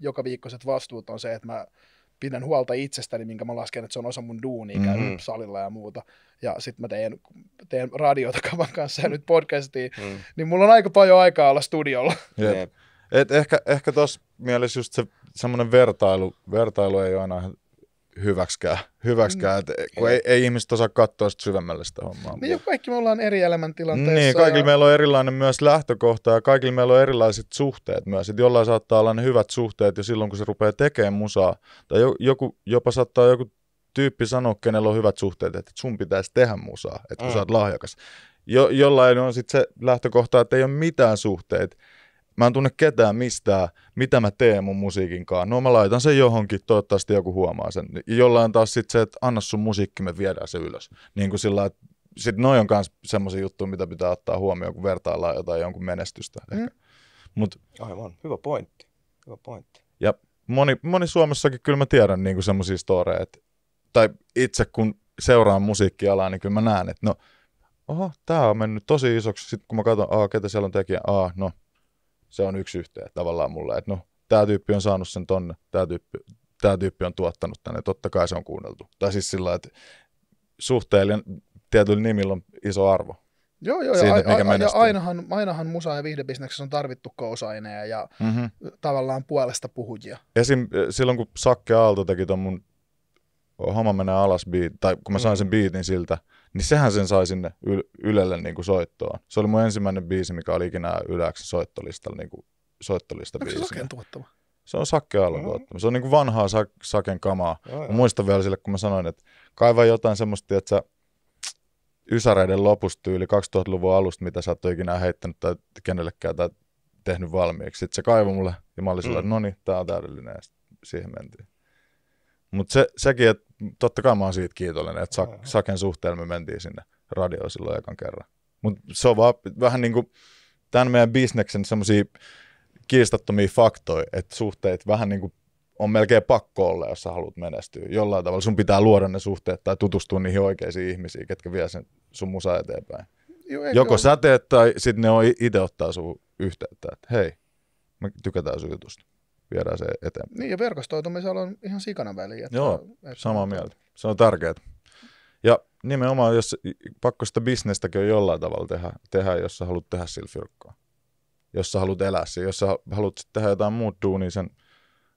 joka viikkoiset vastuut on se, että mä pidän huolta itsestäni, minkä mä lasken, että se on osa mun duunia, mm-hmm. salilla ja muuta. Ja sitten mä teen, teen radiota kavan kanssa ja nyt podcastiin. mm. niin mulla on aika paljon aikaa olla studiolla. Yep. Et ehkä ehkä tuossa mielessä just se semmoinen vertailu, vertailu ei ole aina hyväksikään, hyväksikään mm. et, kun ei, ei ihmiset osaa katsoa sitä syvemmälle sitä hommaa. Niin jo, kaikki me ollaan eri elämäntilanteissa. Niin, kaikilla ja... meillä on erilainen myös lähtökohta ja kaikilla meillä on erilaiset suhteet myös. Et jollain saattaa olla ne hyvät suhteet jo silloin, kun se rupeaa tekemään musaa. Tai joku, jopa saattaa joku tyyppi sanoa, kenellä on hyvät suhteet, että sun pitäisi tehdä musaa, että kun mm. sä oot lahjakas. Jo, jollain on sitten se lähtökohta, että ei ole mitään suhteita Mä en tunne ketään mistään, mitä mä teen mun musiikinkaan. No mä laitan sen johonkin, toivottavasti joku huomaa sen. Jollain taas sitten se, että anna sun musiikki, me viedään se ylös. Niin kuin sillä että sit noi on kans semmoisia juttuja, mitä pitää ottaa huomioon, kun vertaillaan jotain jonkun menestystä. Mm. Ehkä. Mut, Aivan, hyvä pointti. Hyvä pointti. Ja moni, moni Suomessakin kyllä mä tiedän niin semmoisia storeja, tai itse kun seuraan musiikkialaa, niin kyllä mä näen, että no, oho, tämä on mennyt tosi isoksi. Sitten kun mä katson, aa, ketä siellä on tekijä, aa, no, se on yksi yhteen tavallaan mulle, että no, tämä tyyppi on saanut sen tonne, tämä tyyppi, tämä tyyppi on tuottanut tänne, totta kai se on kuunneltu. Tai siis sillä että suhteellinen, tietyllä nimillä on iso arvo. Joo, joo, siitä, ja, a, ja ainahan, ainahan musa- ja viihdebisneksessä on tarvittu kousaineja ja mm-hmm. tavallaan puolesta puhujia. Esim. Eh, silloin kun Sakke Aalto teki tuon mun Homma menee alas, beat, tai kun mä sain sen mm. biitin siltä, niin sehän sen sai sinne yl- Ylelle niin kuin soittoon. Se oli mun ensimmäinen biisi, mikä oli ikinä Yläksi soittolistalla niin kuin soittolista Onko biisinä. se Saken tuottama? Se on Sakke Aallon no. Se on niin kuin vanhaa sa- Saken kamaa. Joo, joo. muistan vielä sille, kun mä sanoin, että kaivaa jotain semmoista, että sä Ysäreiden lopusta yli 2000-luvun alusta, mitä sä et ole ikinä heittänyt tai kenellekään tai tehnyt valmiiksi. Sitten se kaivoi mulle ja mä olin mm. sillä, no niin, tää on täydellinen ja siihen mentiin. Mutta se, sekin, että totta kai mä oon siitä kiitollinen, että Sak- Saken suhteen me mentiin sinne radioon silloin ekan kerran. Mutta se on vaan vähän niin kuin tämän meidän bisneksen semmoisia kiistattomia faktoja, että suhteet vähän niin kuin on melkein pakko olla, jos sä haluat menestyä. Jollain tavalla sun pitää luoda ne suhteet tai tutustua niihin oikeisiin ihmisiin, ketkä vie sen sun musa eteenpäin. Joo, Joko ole. sä teet tai sitten ne on itse ottaa sun yhteyttä, että hei, me tykätään sun jutusta viedään se eteen. Niin, ja verkostoitumisella on ihan sikana väliä. Että Joo, että samaa mieltä. Se on tärkeää. Ja nimenomaan, jos pakko sitä bisnestäkin on jollain tavalla tehdä, tehdä jos sä haluat tehdä sillä fyrkkaa. Jos sä haluat elää siinä, jos sä haluat tehdä jotain muut duunia sen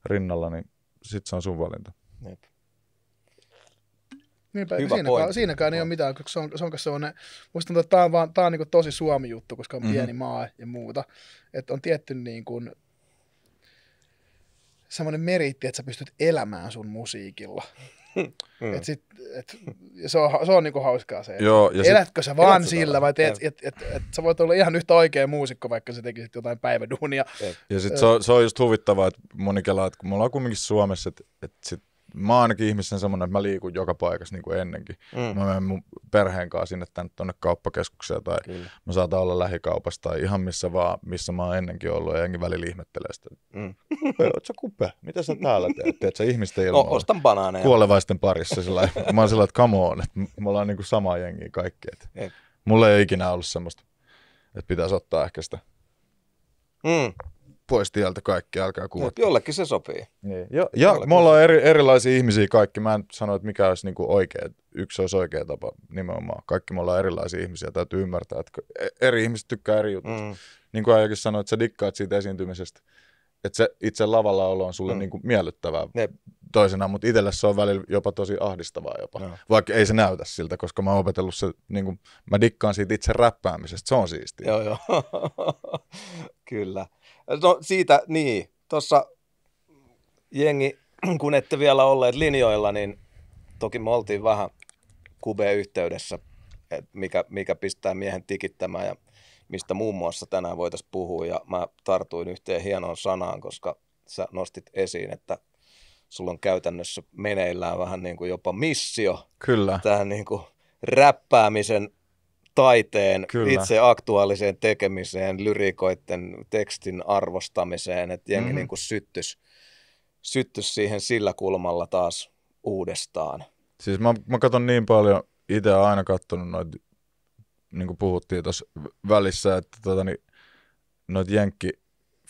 rinnalla, niin sit se on sun valinta. Jep. Niinpä, Hyvä siinäkään, siinäkään ei ole mitään, koska se on, se on sellainen, muistan, että tämä on, vaan, tämä on niin tosi Suomi juttu, koska on mhm. pieni mm-hmm. maa ja muuta. Että on tietty niin kuin, semmoinen meritti, että sä pystyt elämään sun musiikilla. Mm. Et sit, et, se on, se on niinku hauskaa se. Joo, ja Elätkö sit, sä vaan elät sillä vai teet, et, et, et, et, sä voit olla ihan yhtä oikea muusikko, vaikka sä tekisit jotain päiväduunia. Ja, ja se, on, se on just huvittavaa, että moni kelaa, että kun me ollaan kumminkin Suomessa, että et sit mä oon ainakin ihmisen semmoinen, että mä liikun joka paikassa niin kuin ennenkin. Mm. Mä menen mun perheen kanssa sinne tänne tuonne kauppakeskukseen tai Kyllä. mä saatan olla lähikaupassa tai ihan missä vaan, missä mä oon ennenkin ollut ja jengi välillä ihmettelee sitä. Mm. Oot sä kupe? Mitä sä täällä teet? Teet sä ihmisten ilmoilla? No, ostan banaaneja. Kuolevaisten parissa sillä Mä oon sillä että come on, että me ollaan niin kuin samaa jengi kaikki. Et. Niin. Mulla ei ikinä ollut semmoista, että pitäisi ottaa ehkä sitä. Mm pois tieltä kaikki, älkää kuvat. Jollekin se sopii. Niin. Jo, ja Jollekin me ollaan eri, erilaisia ihmisiä kaikki. Mä en sano, että mikä olisi kuin niinku oikea, yksi olisi oikea tapa nimenomaan. Kaikki me ollaan erilaisia ihmisiä, täytyy ymmärtää, että e- eri ihmiset tykkää eri jutut. Mm. Niin kuin aiemmin sanoi, että sä dikkaat siitä esiintymisestä. Että se itse lavalla olo on sulle mm. niinku miellyttävää. Ne toisena, mutta itselle se on välillä jopa tosi ahdistavaa jopa. No. Vaikka ei se näytä siltä, koska mä oon opetellut se, niin kuin, mä dikkaan siitä itse räppäämisestä, se on siistiä. Joo, joo. Kyllä. No siitä, niin, tuossa jengi, kun ette vielä olleet linjoilla, niin toki me oltiin vähän QB-yhteydessä, mikä, mikä pistää miehen tikittämään ja mistä muun muassa tänään voitaisiin puhua. Ja mä tartuin yhteen hienoon sanaan, koska sä nostit esiin, että sulla on käytännössä meneillään vähän niin kuin jopa missio. Kyllä. Tähän niin kuin räppäämisen taiteen Kyllä. itse aktuaaliseen tekemiseen, lyrikoiden tekstin arvostamiseen, että jengi mm-hmm. niin kuin syttys, syttys siihen sillä kulmalla taas uudestaan. Siis mä, mä katson niin paljon, itse aina katsonut noita, niin kuin puhuttiin tuossa välissä, että tota, niin, noita jenkki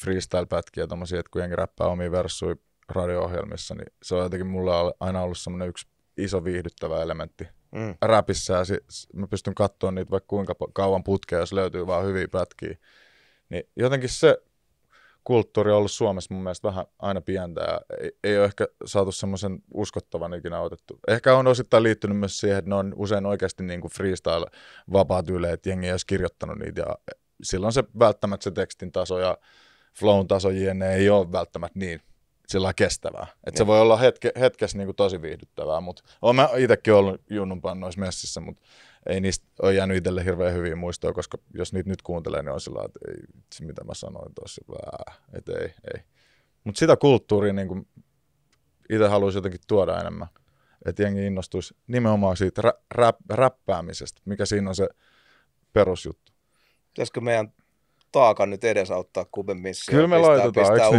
freestyle-pätkiä tommosia, että kun jengi räppää omiin versuihin, radio-ohjelmissa, niin se on jotenkin mulle aina ollut semmoinen yksi iso viihdyttävä elementti mm. räpissä. Ja sit, mä pystyn katsoa niitä vaikka kuinka kauan putkea, jos löytyy vaan hyviä pätkiä. Niin jotenkin se kulttuuri on ollut Suomessa mun mielestä vähän aina pientä ja ei, ei ole ehkä saatu semmoisen uskottavan ikinä otettu. Ehkä on osittain liittynyt myös siihen, että ne on usein oikeasti niin kuin freestyle-vapaat yleet, jengi ei olisi kirjoittanut niitä ja silloin se välttämättä se tekstin taso ja flown taso jne ei ole välttämättä niin sillä kestävää. Että se voi olla hetke, hetkessä niin kuin tosi viihdyttävää, mutta olen mä itsekin ollut junnunpaan noissa messissä, mutta ei niistä ole jäänyt itselle hirveän hyviä muistoja, koska jos niitä nyt kuuntelee, niin on sillä että ei, itse, mitä mä sanoin tosi vähän, että ei, ei. Mutta sitä kulttuuria niin itse haluaisin jotenkin tuoda enemmän, että jengi innostuisi nimenomaan siitä rä, rä, räppäämisestä, mikä siinä on se perusjuttu. Pitäisikö meidän taakan nyt edesauttaa Kuben missä. Kyllä me pistää, laitetaan, eikö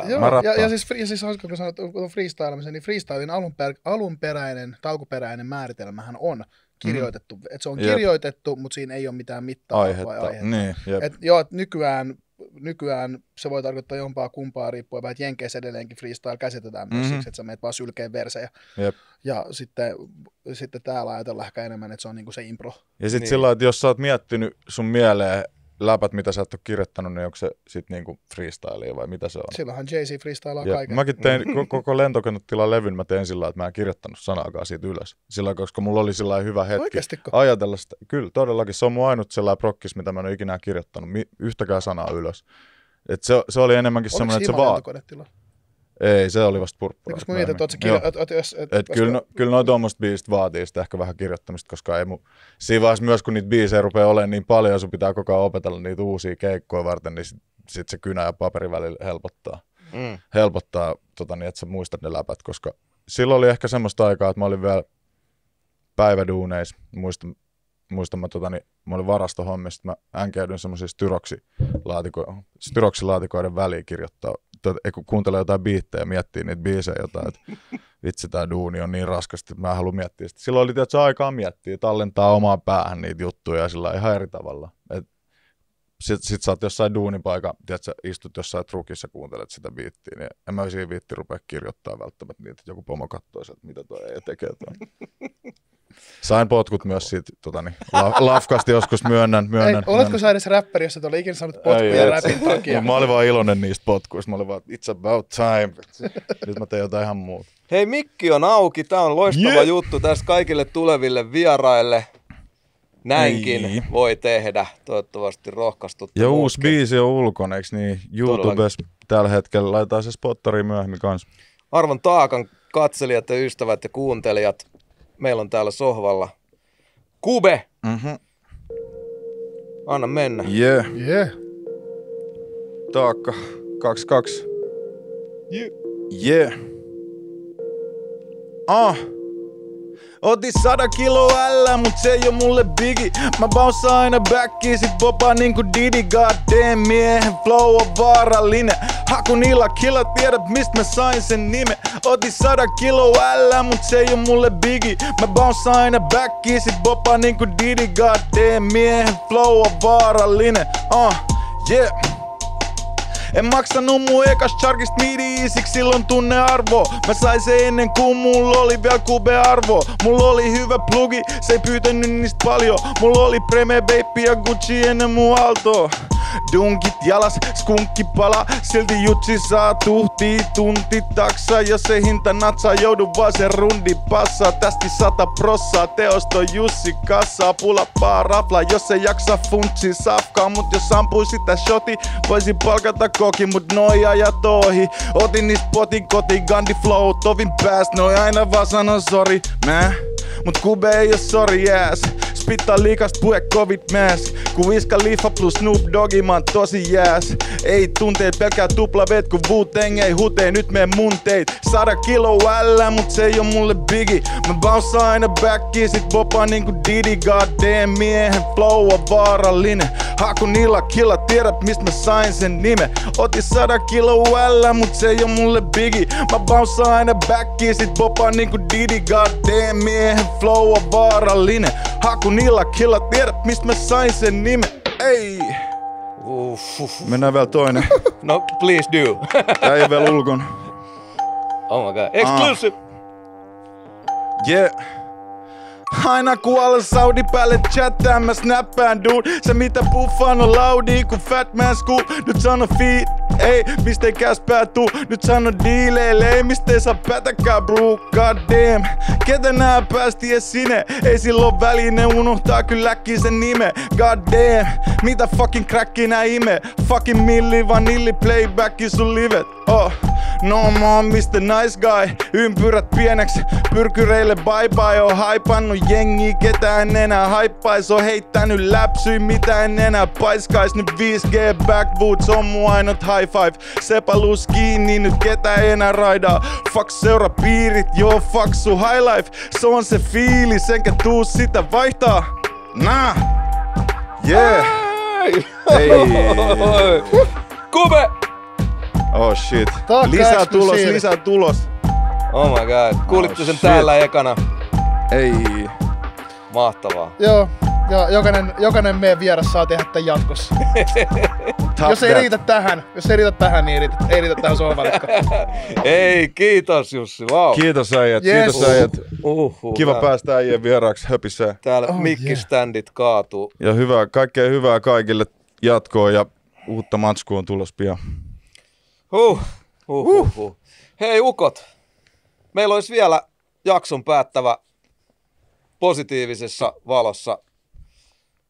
niin? Joo, ja, ja, siis, ja siis hauska, kun sanot freestylemisen, niin freestylein alunper, alunperäinen, alkuperäinen määritelmähän on kirjoitettu. Mm. Että se on jep. kirjoitettu, mutta siinä ei ole mitään mittaa aihetta. aihetta. Niin, et, joo, nykyään nykyään se voi tarkoittaa jompaa kumpaa riippuen vähän, että Jenkeissä edelleenkin freestyle käsitetään mm-hmm. myös mhm. siksi, että sä meet vaan sylkeen versejä. Jep. Ja sitten, sitten täällä ajatellaan ehkä enemmän, että se on niinku se impro. Ja sitten niin. sillä että jos sä oot miettinyt sun mieleen läpät, mitä sä et ole kirjoittanut, niin onko se sitten niinku freestyleja vai mitä se on? Silloinhan Jay-Z freestylaa ja kaiken. Mäkin tein koko lentokonetilan levyn, mä tein sillä että mä en kirjoittanut sanaakaan siitä ylös. Sillä koska mulla oli sillä hyvä hetki Oikeastikko? ajatella sitä. Kyllä, todellakin. Se on mun ainut sellainen prokkis, mitä mä en ole ikinä kirjoittanut. Mi- yhtäkään sanaa ylös. Et se, se oli enemmänkin semmoinen, että se vaan... Ei, se oli vasta purppura. Koska mä mietin, että kirjo... et, et, et, et, et, kyllä, no, kyllä noin tuommoiset biisit vaatii sitä ehkä vähän kirjoittamista, koska ei mu... siinä vaiheessa myös kun niitä biisejä rupeaa olemaan niin paljon, sun pitää koko ajan opetella niitä uusia keikkoja varten, niin sitten sit se kynä ja paperi välillä helpottaa. Mm. Helpottaa, tota, niin, että sä muistat ne läpät, koska silloin oli ehkä semmoista aikaa, että mä olin vielä päiväduuneissa, muistan, muistan mä, tota, niin, mä olin varastohommissa, mä änkeydyin semmoisia styroksilaatiko, styroksilaatikoiden väliin kirjoittaa Tota, kun kuuntelee jotain biittejä ja miettii niitä biisejä jotain, että vitsi tämä duuni on niin raskasti, että mä haluan miettiä sitä. Silloin oli tietysti aikaa miettiä, tallentaa omaan päähän niitä juttuja sillä ihan eri tavalla. Sitten sit, sä oot jossain duunipaikka, tiedätkö, istut jossain trukissa kuuntelet sitä biittiä, niin en mä siihen viitti rupea kirjoittaa välttämättä niitä, että joku pomo katsoo että mitä toi ei tekee. Toi. Sain potkut myös siitä, tota niin, la, lafkasti joskus myönnän. myönnän Ei, oletko sä edes räppäri, jos et ole ikinä saanut potkuja Ei, räpin takia? mä olin vaan iloinen niistä potkuista. Mä olin vaan, it's about time. Nyt mä teen jotain ihan muuta. Hei, mikki on auki. Tämä on loistava yeah. juttu tässä kaikille tuleville vieraille. Näinkin niin. voi tehdä. Toivottavasti rohkaistutte. Ja muutkin. uusi biisi on ulkona, eikö niin? YouTubes Todellakin. tällä hetkellä laitetaan se spottari myöhemmin kanssa. Arvon taakan katselijat ja ystävät ja kuuntelijat. Meillä on täällä sohvalla Kube. Mm-hmm. Anna mennä. Jee. Yeah. Yeah. Taakka Jee. Yeah. Yeah. Ah. Otin sada kilo L, mut se ei oo mulle bigi. Mä bounce aina backiin, sit popa niinku Didi. God damn, miehen flow on vaarallinen. Hakunilla killa, tiedät mistä mä sain sen nime. Otin sada kilo L, mut se ei oo mulle bigi. Mä bounce aina backiin, sit popa niinku Didi. God damn, miehen flow on vaarallinen. Uh, yeah. En maksanut mun ekas charkist midi siksi silloin arvo. Mä sain se ennen kuin mulla oli vielä kube-arvo Mulla oli hyvä plugi, se ei pyytänyt niistä paljon Mulla oli Preme, Baby ja Gucci ennen mun aaltoa Dunkit jalas, skunkki pala Silti jutsi saa tuhti tunti taksa Jos se hinta natsaa, joudu vaan se rundi passa, Tästi sata prossaa, teosto Jussi Pula paa rafla, jos se jaksa funtsi safkaa Mut jos ampui sitä shoti, voisi palkata koki Mut noi ja ohi, otin niistä potin koti Gandhi flow, tovin pääst, Noi aina vaan sanon sori, mä Mut kube ei oo sorry yes. Spittaa liikast pue covid mask. Ku viska liifa plus Snoop Doggy mä oon tosi jääs. Ei tunteet pelkää tupla vet ku wu ei hutei nyt meen mun teit. Sada kilo älä mut se ei oo mulle bigi. Mä bounce aina backiin sit bopaan niinku God goddamn miehen flow on vaarallinen. Hakunilla killa, tiedät mistä mä sain sen nime Otin sada kilo UL, mut se ei oo mulle bigi Mä bounce aina backiin, sit popaan niinku Didi God damn, miehen flow on vaarallinen Hakunilla killa, tiedät mistä mä sain sen nime Ei! Uh, uh, Mennään vielä toinen. no, please do. Tää ei vielä ulkon. Oh my god. Exclusive! Ah. Yeah. Aina kuolla saudi päälle chattaan mä snappään dude Se mitä puffaan on laudi ku man Scoop Nyt sano feed, ei ei käs päätuu Nyt sano dealeille, ei ei saa pätäkää bro God damn, ketä nää päästi edes sinne Ei silloin väline unohtaa kylläkin sen nime God damn, mitä fucking cracki nää ime Fucking milli vanilli playbacki sun livet oh. No mä oon Mr. Nice Guy, ympyrät pieneks, pyrkyreille bye bye, oon haipannu jengi, ketään enää haippais, oon heittänyt läpsy, mitä en enää paiskais, nyt 5G backboots on mun ainut high five, sepalus kiinni, nyt ketä enää raidaa, fuck seura piirit, joo fuck su high life, se on se fiili, senkä tuu sitä vaihtaa, nah, yeah, hey. Kube! Oh shit. lisää tulos, lisää tulos. Oh my god. Kuulitte oh, sen shit. täällä ekana. Ei. Mahtavaa. Joo. Ja jokainen, jokainen meidän vieras saa tehdä tämän jatkossa. jos ei riitä tähän, jos ei riitä tähän, niin ei riitä, ei riitä tähän sohvalle. ei, kiitos Jussi, wow. Kiitos äijät, yes. kiitos äijät. Uhuhu, Kiva täällä. päästä äijien vieraaksi höpiseen. Täällä oh, mikkiständit yeah. kaatuu. Ja hyvää, kaikkea hyvää kaikille jatkoa ja uutta matskua on tulos pian. Huh. Huh, huh, huh. Hei ukot, meillä olisi vielä jakson päättävä positiivisessa valossa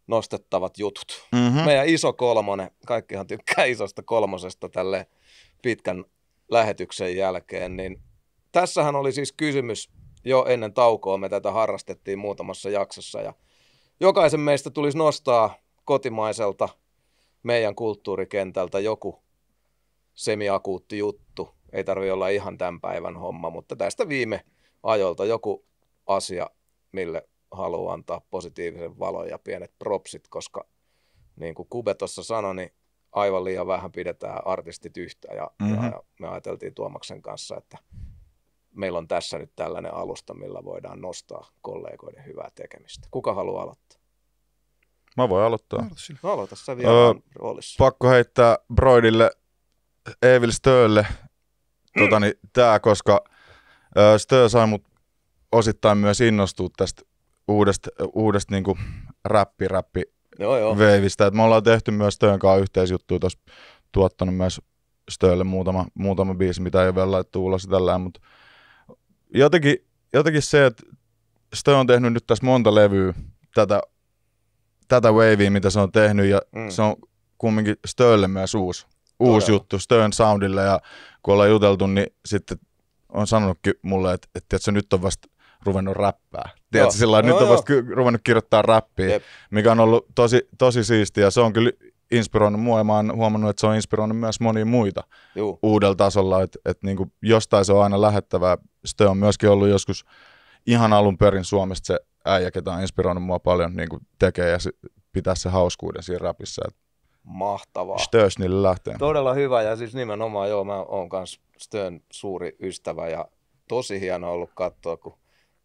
nostettavat jutut. Mm-hmm. Meidän iso kolmonen, kaikkihan tykkää isosta kolmosesta tälle pitkän lähetyksen jälkeen, niin tässähän oli siis kysymys jo ennen taukoa, me tätä harrastettiin muutamassa jaksossa ja jokaisen meistä tulisi nostaa kotimaiselta meidän kulttuurikentältä joku semiakuutti juttu. Ei tarvi olla ihan tämän päivän homma, mutta tästä viime ajolta joku asia, mille haluan antaa positiivisen valon ja pienet propsit, koska niin kuin Kube tuossa sanoi, niin aivan liian vähän pidetään artistit yhtä ja, mm-hmm. ja mhm. me ajateltiin Tuomaksen kanssa, että meillä on tässä nyt tällainen alusta, millä voidaan nostaa kollegoiden hyvää tekemistä. Kuka haluaa aloittaa? Mä voin aloittaa. Mä no, aloita sä vielä öö, roolissa. Pakko heittää Broidille Evil Stöölle tota niin, mm. tämä, koska ö, Stö sai mut osittain myös innostua tästä uudesta, uudesta niin räppi, räppi veivistä. me ollaan tehty myös Stöön kanssa yhteisjuttuja tuossa tuottanut myös Stöölle muutama, muutama biisi, mitä ei ole vielä laittu ulos tällä, mutta jotenkin, jotenkin se, että Stö on tehnyt nyt tässä monta levyä tätä, tätä wavea, mitä se on tehnyt, ja mm. se on kumminkin Stöölle myös uusi uusi juttu Stern Soundille ja kun ollaan juteltu, niin sitten on sanonutkin mulle, että, että tiedätkö, nyt on vasta ruvennut räppää. Tiedätkö, sillä no nyt on vasta ruvennut kirjoittaa räppiä, Jep. mikä on ollut tosi, tosi siistiä. Se on kyllä inspiroinut mua ja mä oon huomannut, että se on inspiroinut myös monia muita Juu. uudella tasolla. Että että niin jostain se on aina lähettävää. Stö on myöskin ollut joskus ihan alun perin Suomesta se äijä, ketä on inspiroinut mua paljon niin tekee ja pitää se hauskuuden siinä rapissa. Et Mahtavaa. Störsnille lähtee. Todella hyvä ja siis nimenomaan joo, mä oon kans Stön suuri ystävä ja tosi hieno ollut katsoa, kun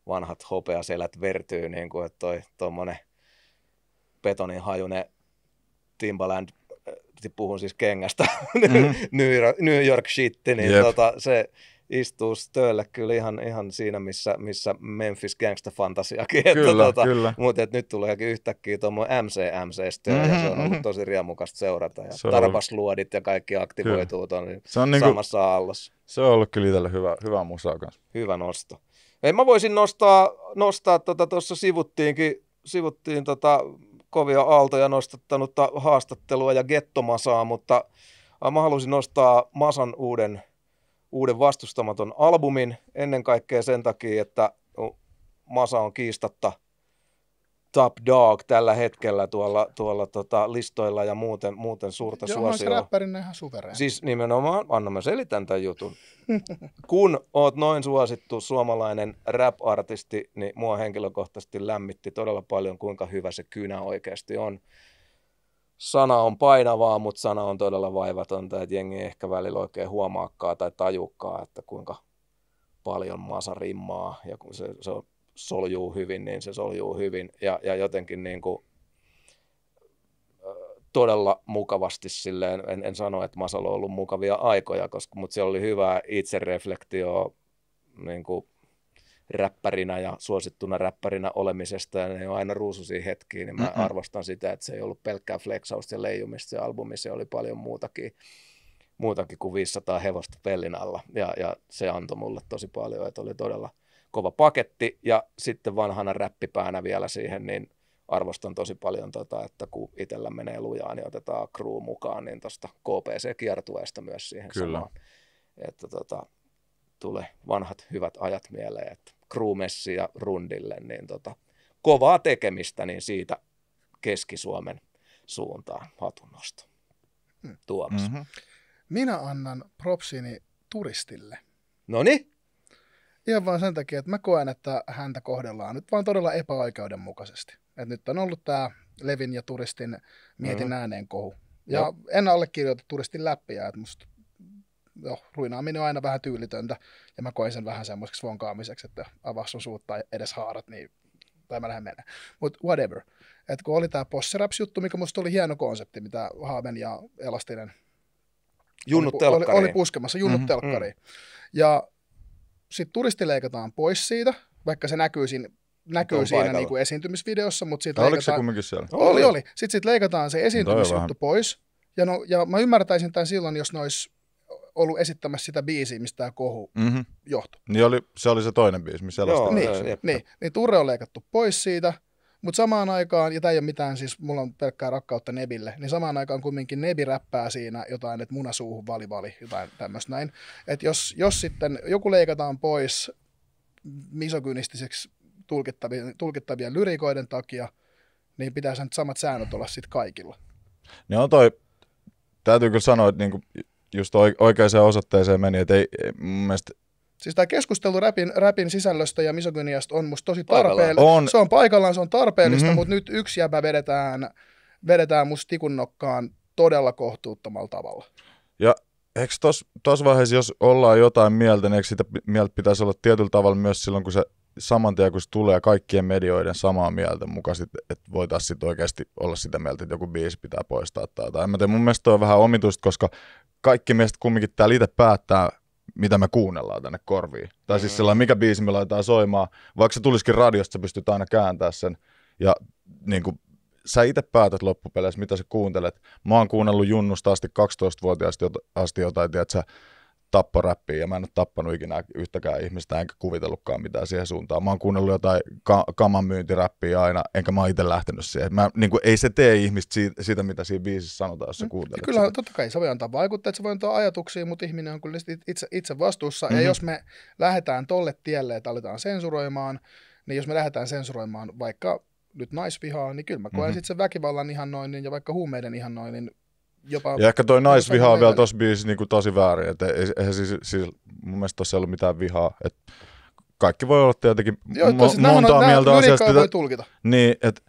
vanhat hopeaselät vertyy, niin kuin, että toi tuommoinen betonin hajune Timbaland, äh, puhun siis kengästä, mm-hmm. New York, York shit, niin yep. tota, se, istuu stöölle kyllä ihan, ihan siinä, missä, missä Memphis Gangsta Fantasiakin. Kyllä, että, tota, kyllä. Mutta et nyt tulee yhtäkkiä tuommoinen MC MC stöö, mm-hmm. ja se on ollut mm-hmm, tosi riemukasta seurata. Ja se tarvasluodit ja kaikki aktivoituu tuon niinku, samassa aallossa. Se on ollut kyllä itselle hyvä, hyvä musa kanssa. Hyvä nosto. Ei, mä voisin nostaa, nostaa tota, tuossa tota, sivuttiinkin, sivuttiin tota, kovia aaltoja nostattanutta haastattelua ja gettomasaa, mutta äh, mä haluaisin nostaa Masan uuden uuden vastustamaton albumin ennen kaikkea sen takia, että Masa on kiistatta top dog tällä hetkellä tuolla, tuolla tota, listoilla ja muuten, muuten suurta Joo, suosiolla. Joo, ihan suvereen. Siis nimenomaan, anna mä selitän tämän jutun. Kun oot noin suosittu suomalainen rap-artisti, niin mua henkilökohtaisesti lämmitti todella paljon, kuinka hyvä se kynä oikeasti on sana on painavaa, mutta sana on todella vaivatonta, että jengi ehkä välillä oikein huomaakkaa tai tajukkaa, että kuinka paljon maassa rimmaa ja kun se, se soljuu hyvin, niin se soljuu hyvin ja, ja jotenkin niin kuin, todella mukavasti silleen, en, en sano, että Masalo on ollut mukavia aikoja, koska, mutta siellä oli hyvää itsereflektioa niin kuin räppärinä ja suosittuna räppärinä olemisesta, ja ne on aina ruususia hetkiä, niin mä mm-hmm. arvostan sitä, että se ei ollut pelkkää flexausta ja leijumista se albumi, se oli paljon muutakin, muutakin kuin 500 hevosta pellin alla, ja, ja se antoi mulle tosi paljon, että oli todella kova paketti, ja sitten vanhana räppipäänä vielä siihen, niin arvostan tosi paljon, tota, että kun itsellä menee lujaa, niin otetaan crew mukaan, niin tuosta KPC-kiertueesta myös siihen Kyllä. samaan. Että tota, tulee vanhat hyvät ajat mieleen, että kruumessia rundille, niin tota, kovaa tekemistä niin siitä Keski-Suomen suuntaan hatunnosto. Hmm. Tuomas. Mm-hmm. Minä annan propsini turistille. No niin. Ihan vaan sen takia, että mä koen, että häntä kohdellaan nyt vaan todella epäoikeudenmukaisesti. Et nyt on ollut tämä Levin ja turistin mietin mm-hmm. ääneen kohu. Ja Jop. en allekirjoita turistin läppiä, että musta no, ruinaaminen on aina vähän tyylitöntä, ja mä koen sen vähän semmoiseksi vonkaamiseksi, että avaa sun suut tai edes haarat, niin tai mä lähden mennä. Mutta whatever. Et kun oli tämä Posseraps-juttu, mikä musta oli hieno konsepti, mitä Haaven ja Elastinen Junnut oli, oli, oli puskemassa, junnut mm-hmm, telkkariin. Mm. Ja sitten turisti leikataan pois siitä, vaikka se näkyy siinä näkyy siinä niinku esiintymisvideossa, mutta siitä leikataan... Oliko se kumminkin siellä? Oli, oli. Sitten sit leikataan se esiintymisjuttu pois. Ja, no, ja mä ymmärtäisin tämän silloin, jos ne olisi ollut esittämässä sitä biisiä, mistä tämä kohu mm-hmm. johtui. Niin oli, se oli se toinen biisi, missä Joo, niin, niin, niin, niin Turre on leikattu pois siitä, mutta samaan aikaan, ja tämä ei ole mitään, siis mulla on pelkkää rakkautta Nebille, niin samaan aikaan kumminkin Nebi räppää siinä jotain, että munasuuhun vali vali, jotain tämmöistä näin. Että jos, jos sitten joku leikataan pois misogynistiseksi tulkittavien, tulkittavien lyrikoiden takia, niin pitäisi sen samat säännöt olla sitten kaikilla. Niin on toi, täytyy kyllä sanoa, että niinku, just oikeaan osoitteeseen meni, että ei, mun mielestä Siis tämä keskustelu räpin, räpin sisällöstä ja misogyniasta on musta tosi tarpeellista. On. Se on paikallaan, se on tarpeellista, mm-hmm. mutta nyt yksi jäbä vedetään, vedetään musta tikunnokkaan todella kohtuuttomalla tavalla. Ja eikö tuossa vaiheessa, jos ollaan jotain mieltä, niin eikö sitä mieltä pitäisi olla tietyllä tavalla myös silloin, kun se saman tien kun se tulee kaikkien medioiden samaa mieltä mukaan, että voitaisiin sit oikeasti olla sitä mieltä, että joku biisi pitää poistaa tai jotain. Mä tein, mun mielestä on vähän omituista, koska kaikki meistä kumminkin tää liite päättää, mitä me kuunnellaan tänne korviin. Tai siis mm. sellainen, mikä biisi me laitetaan soimaan. Vaikka se tulisikin radiosta, sä pystyt aina kääntämään sen. Ja niin kuin, sä itse päätät loppupeleissä, mitä sä kuuntelet. Mä oon kuunnellut junnusta asti 12-vuotiaasta asti jotain, tiedätkö, tapporäppiä ja mä en ole tappanut ikinä yhtäkään ihmistä enkä kuvitellutkaan mitään siihen suuntaan. Mä oon kuunnellut jotain ka- kaman myyntiräppiä aina, enkä mä itse lähtenyt siihen. Mä, niin kuin, ei se tee ihmistä siitä, siitä, mitä siinä biisissä sanotaan, jos sä mm, kuuntelet Kyllä, sitä. totta kai se voi antaa vaikuttaa, että se voi antaa ajatuksia, mutta ihminen on kyllä itse, itse vastuussa. Mm-hmm. Ja mhm. jos me lähdetään tolle tielle, että aletaan sensuroimaan, niin jos me lähdetään sensuroimaan vaikka nyt naisvihaa, niin kyllä mä koen mm-hmm. sitten sen väkivallan noin, ja vaikka huumeiden ihan niin jopa... Ja ehkä toi naisviha on vielä tossa biisissä niin tosi väärin, että eihän siis, siis mun mielestä tossa ei ollut mitään vihaa, että kaikki voi olla tietenkin Joo, mo- siis montaa on, mieltä asiasta. voi tulkita. Niin, että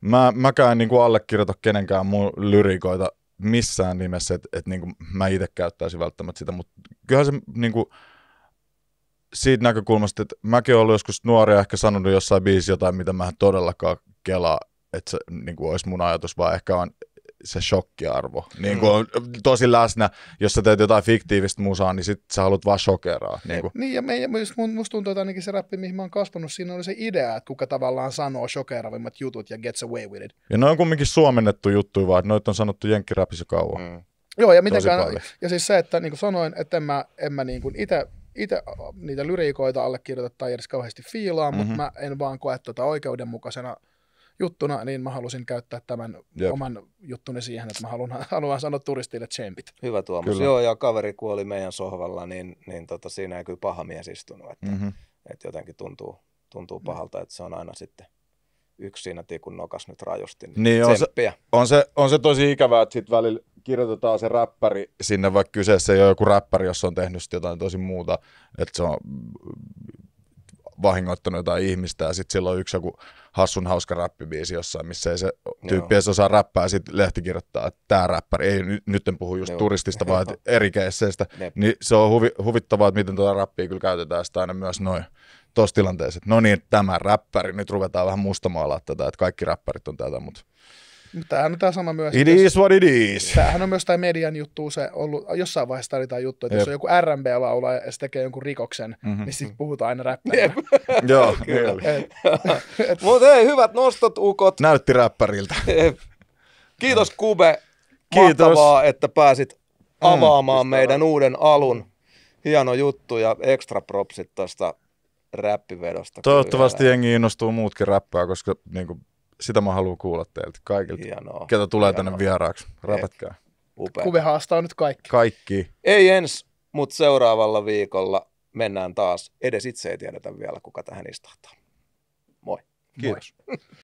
mä, mäkään niin kuin allekirjoita kenenkään mun lyrikoita missään nimessä, että et, niin kuin mä itse käyttäisin välttämättä sitä, mutta kyllähän se niin kuin, siitä näkökulmasta, että mäkin olen ollut joskus nuoria ehkä sanonut jossain biisi jotain, mitä mä en todellakaan kelaa, että se niin kuin olisi mun ajatus, vaan ehkä on se shokkiarvo. Niin kuin mm. tosi läsnä, jos sä teet jotain fiktiivistä musaa, niin sit sä haluat vaan shokeraa. Niin, kuin. niin ja me, musta tuntuu, että ainakin se räppi, mihin mä oon kasvanut, siinä oli se idea, että kuka tavallaan sanoo shokeravimmat jutut ja gets away with it. Ja ne on kumminkin suomennettu juttu vaan, että noit on sanottu jenkkiräpissä kauan. Mm. Joo, ja mitenkään, ja siis se, että niin kuin sanoin, että en mä, en mä niin kuin itse itse äh, niitä lyriikoita allekirjoita tai edes kauheasti fiilaa, mm-hmm. mutta mä en vaan koe tuota oikeudenmukaisena – juttuna, niin mä halusin käyttää tämän Jep. oman juttuni siihen, että mä haluan, haluan sanoa turistille tsempit. Hyvä Tuomas. Kyllä. Joo, ja kaveri kuoli meidän sohvalla, niin, niin tota, siinä ei kyllä paha mies istunut. Että, mm-hmm. että jotenkin tuntuu, tuntuu mm. pahalta, että se on aina sitten yksi siinä tikun nokas nyt rajusti. Niin, niin on, se, on, se, on se tosi ikävää, että sitten välillä kirjoitetaan se räppäri sinne, vaikka kyseessä ei ole joku räppäri, jos on tehnyt jotain tosi muuta, että se on vahingoittanut jotain ihmistä ja sitten silloin yksi joku hassun hauska räppibiisi jossain, missä ei se tyyppi edes osaa räppää ja sitten lehti kirjoittaa, että tämä räppäri, ei nyt, en puhu just Joo. turistista vaan eri keisseistä, niin se on huvi, huvittavaa, että miten tuota räppiä kyllä käytetään sitä aina myös noin tuossa tilanteessa, että no niin, tämä räppäri, nyt ruvetaan vähän mustamaalaa tätä, että kaikki räppärit on tätä, mutta Tämähän on tämä sama myös. It jos, is what it is. Tämähän on myös tämä median juttu se ollut, jossain vaiheessa tämä juttu, että yep. jos on joku R&B-laula ja se tekee jonkun rikoksen, mm-hmm. niin sitten puhutaan aina Yep. Joo, kyllä. Mutta hei, hyvät nostot, ukot. Näytti räppäriltä. Kiitos Kube. Kiitos. Mahtavaa, että pääsit mm. avaamaan mm, meidän on. uuden alun. Hieno juttu ja extra propsit tästä räppivedosta. Toivottavasti jengi innostuu muutkin räppää, koska niin kuin, sitä mä haluan kuulla teiltä kaikilta, hienoa, ketä tulee hienoa. tänne vieraaksi. Rapatkaa. Kuve haastaa nyt kaikki. Kaikki. Ei ens, mutta seuraavalla viikolla mennään taas. Edes itse ei tiedetä vielä, kuka tähän istahtaa. Moi. Kiitos. Moi.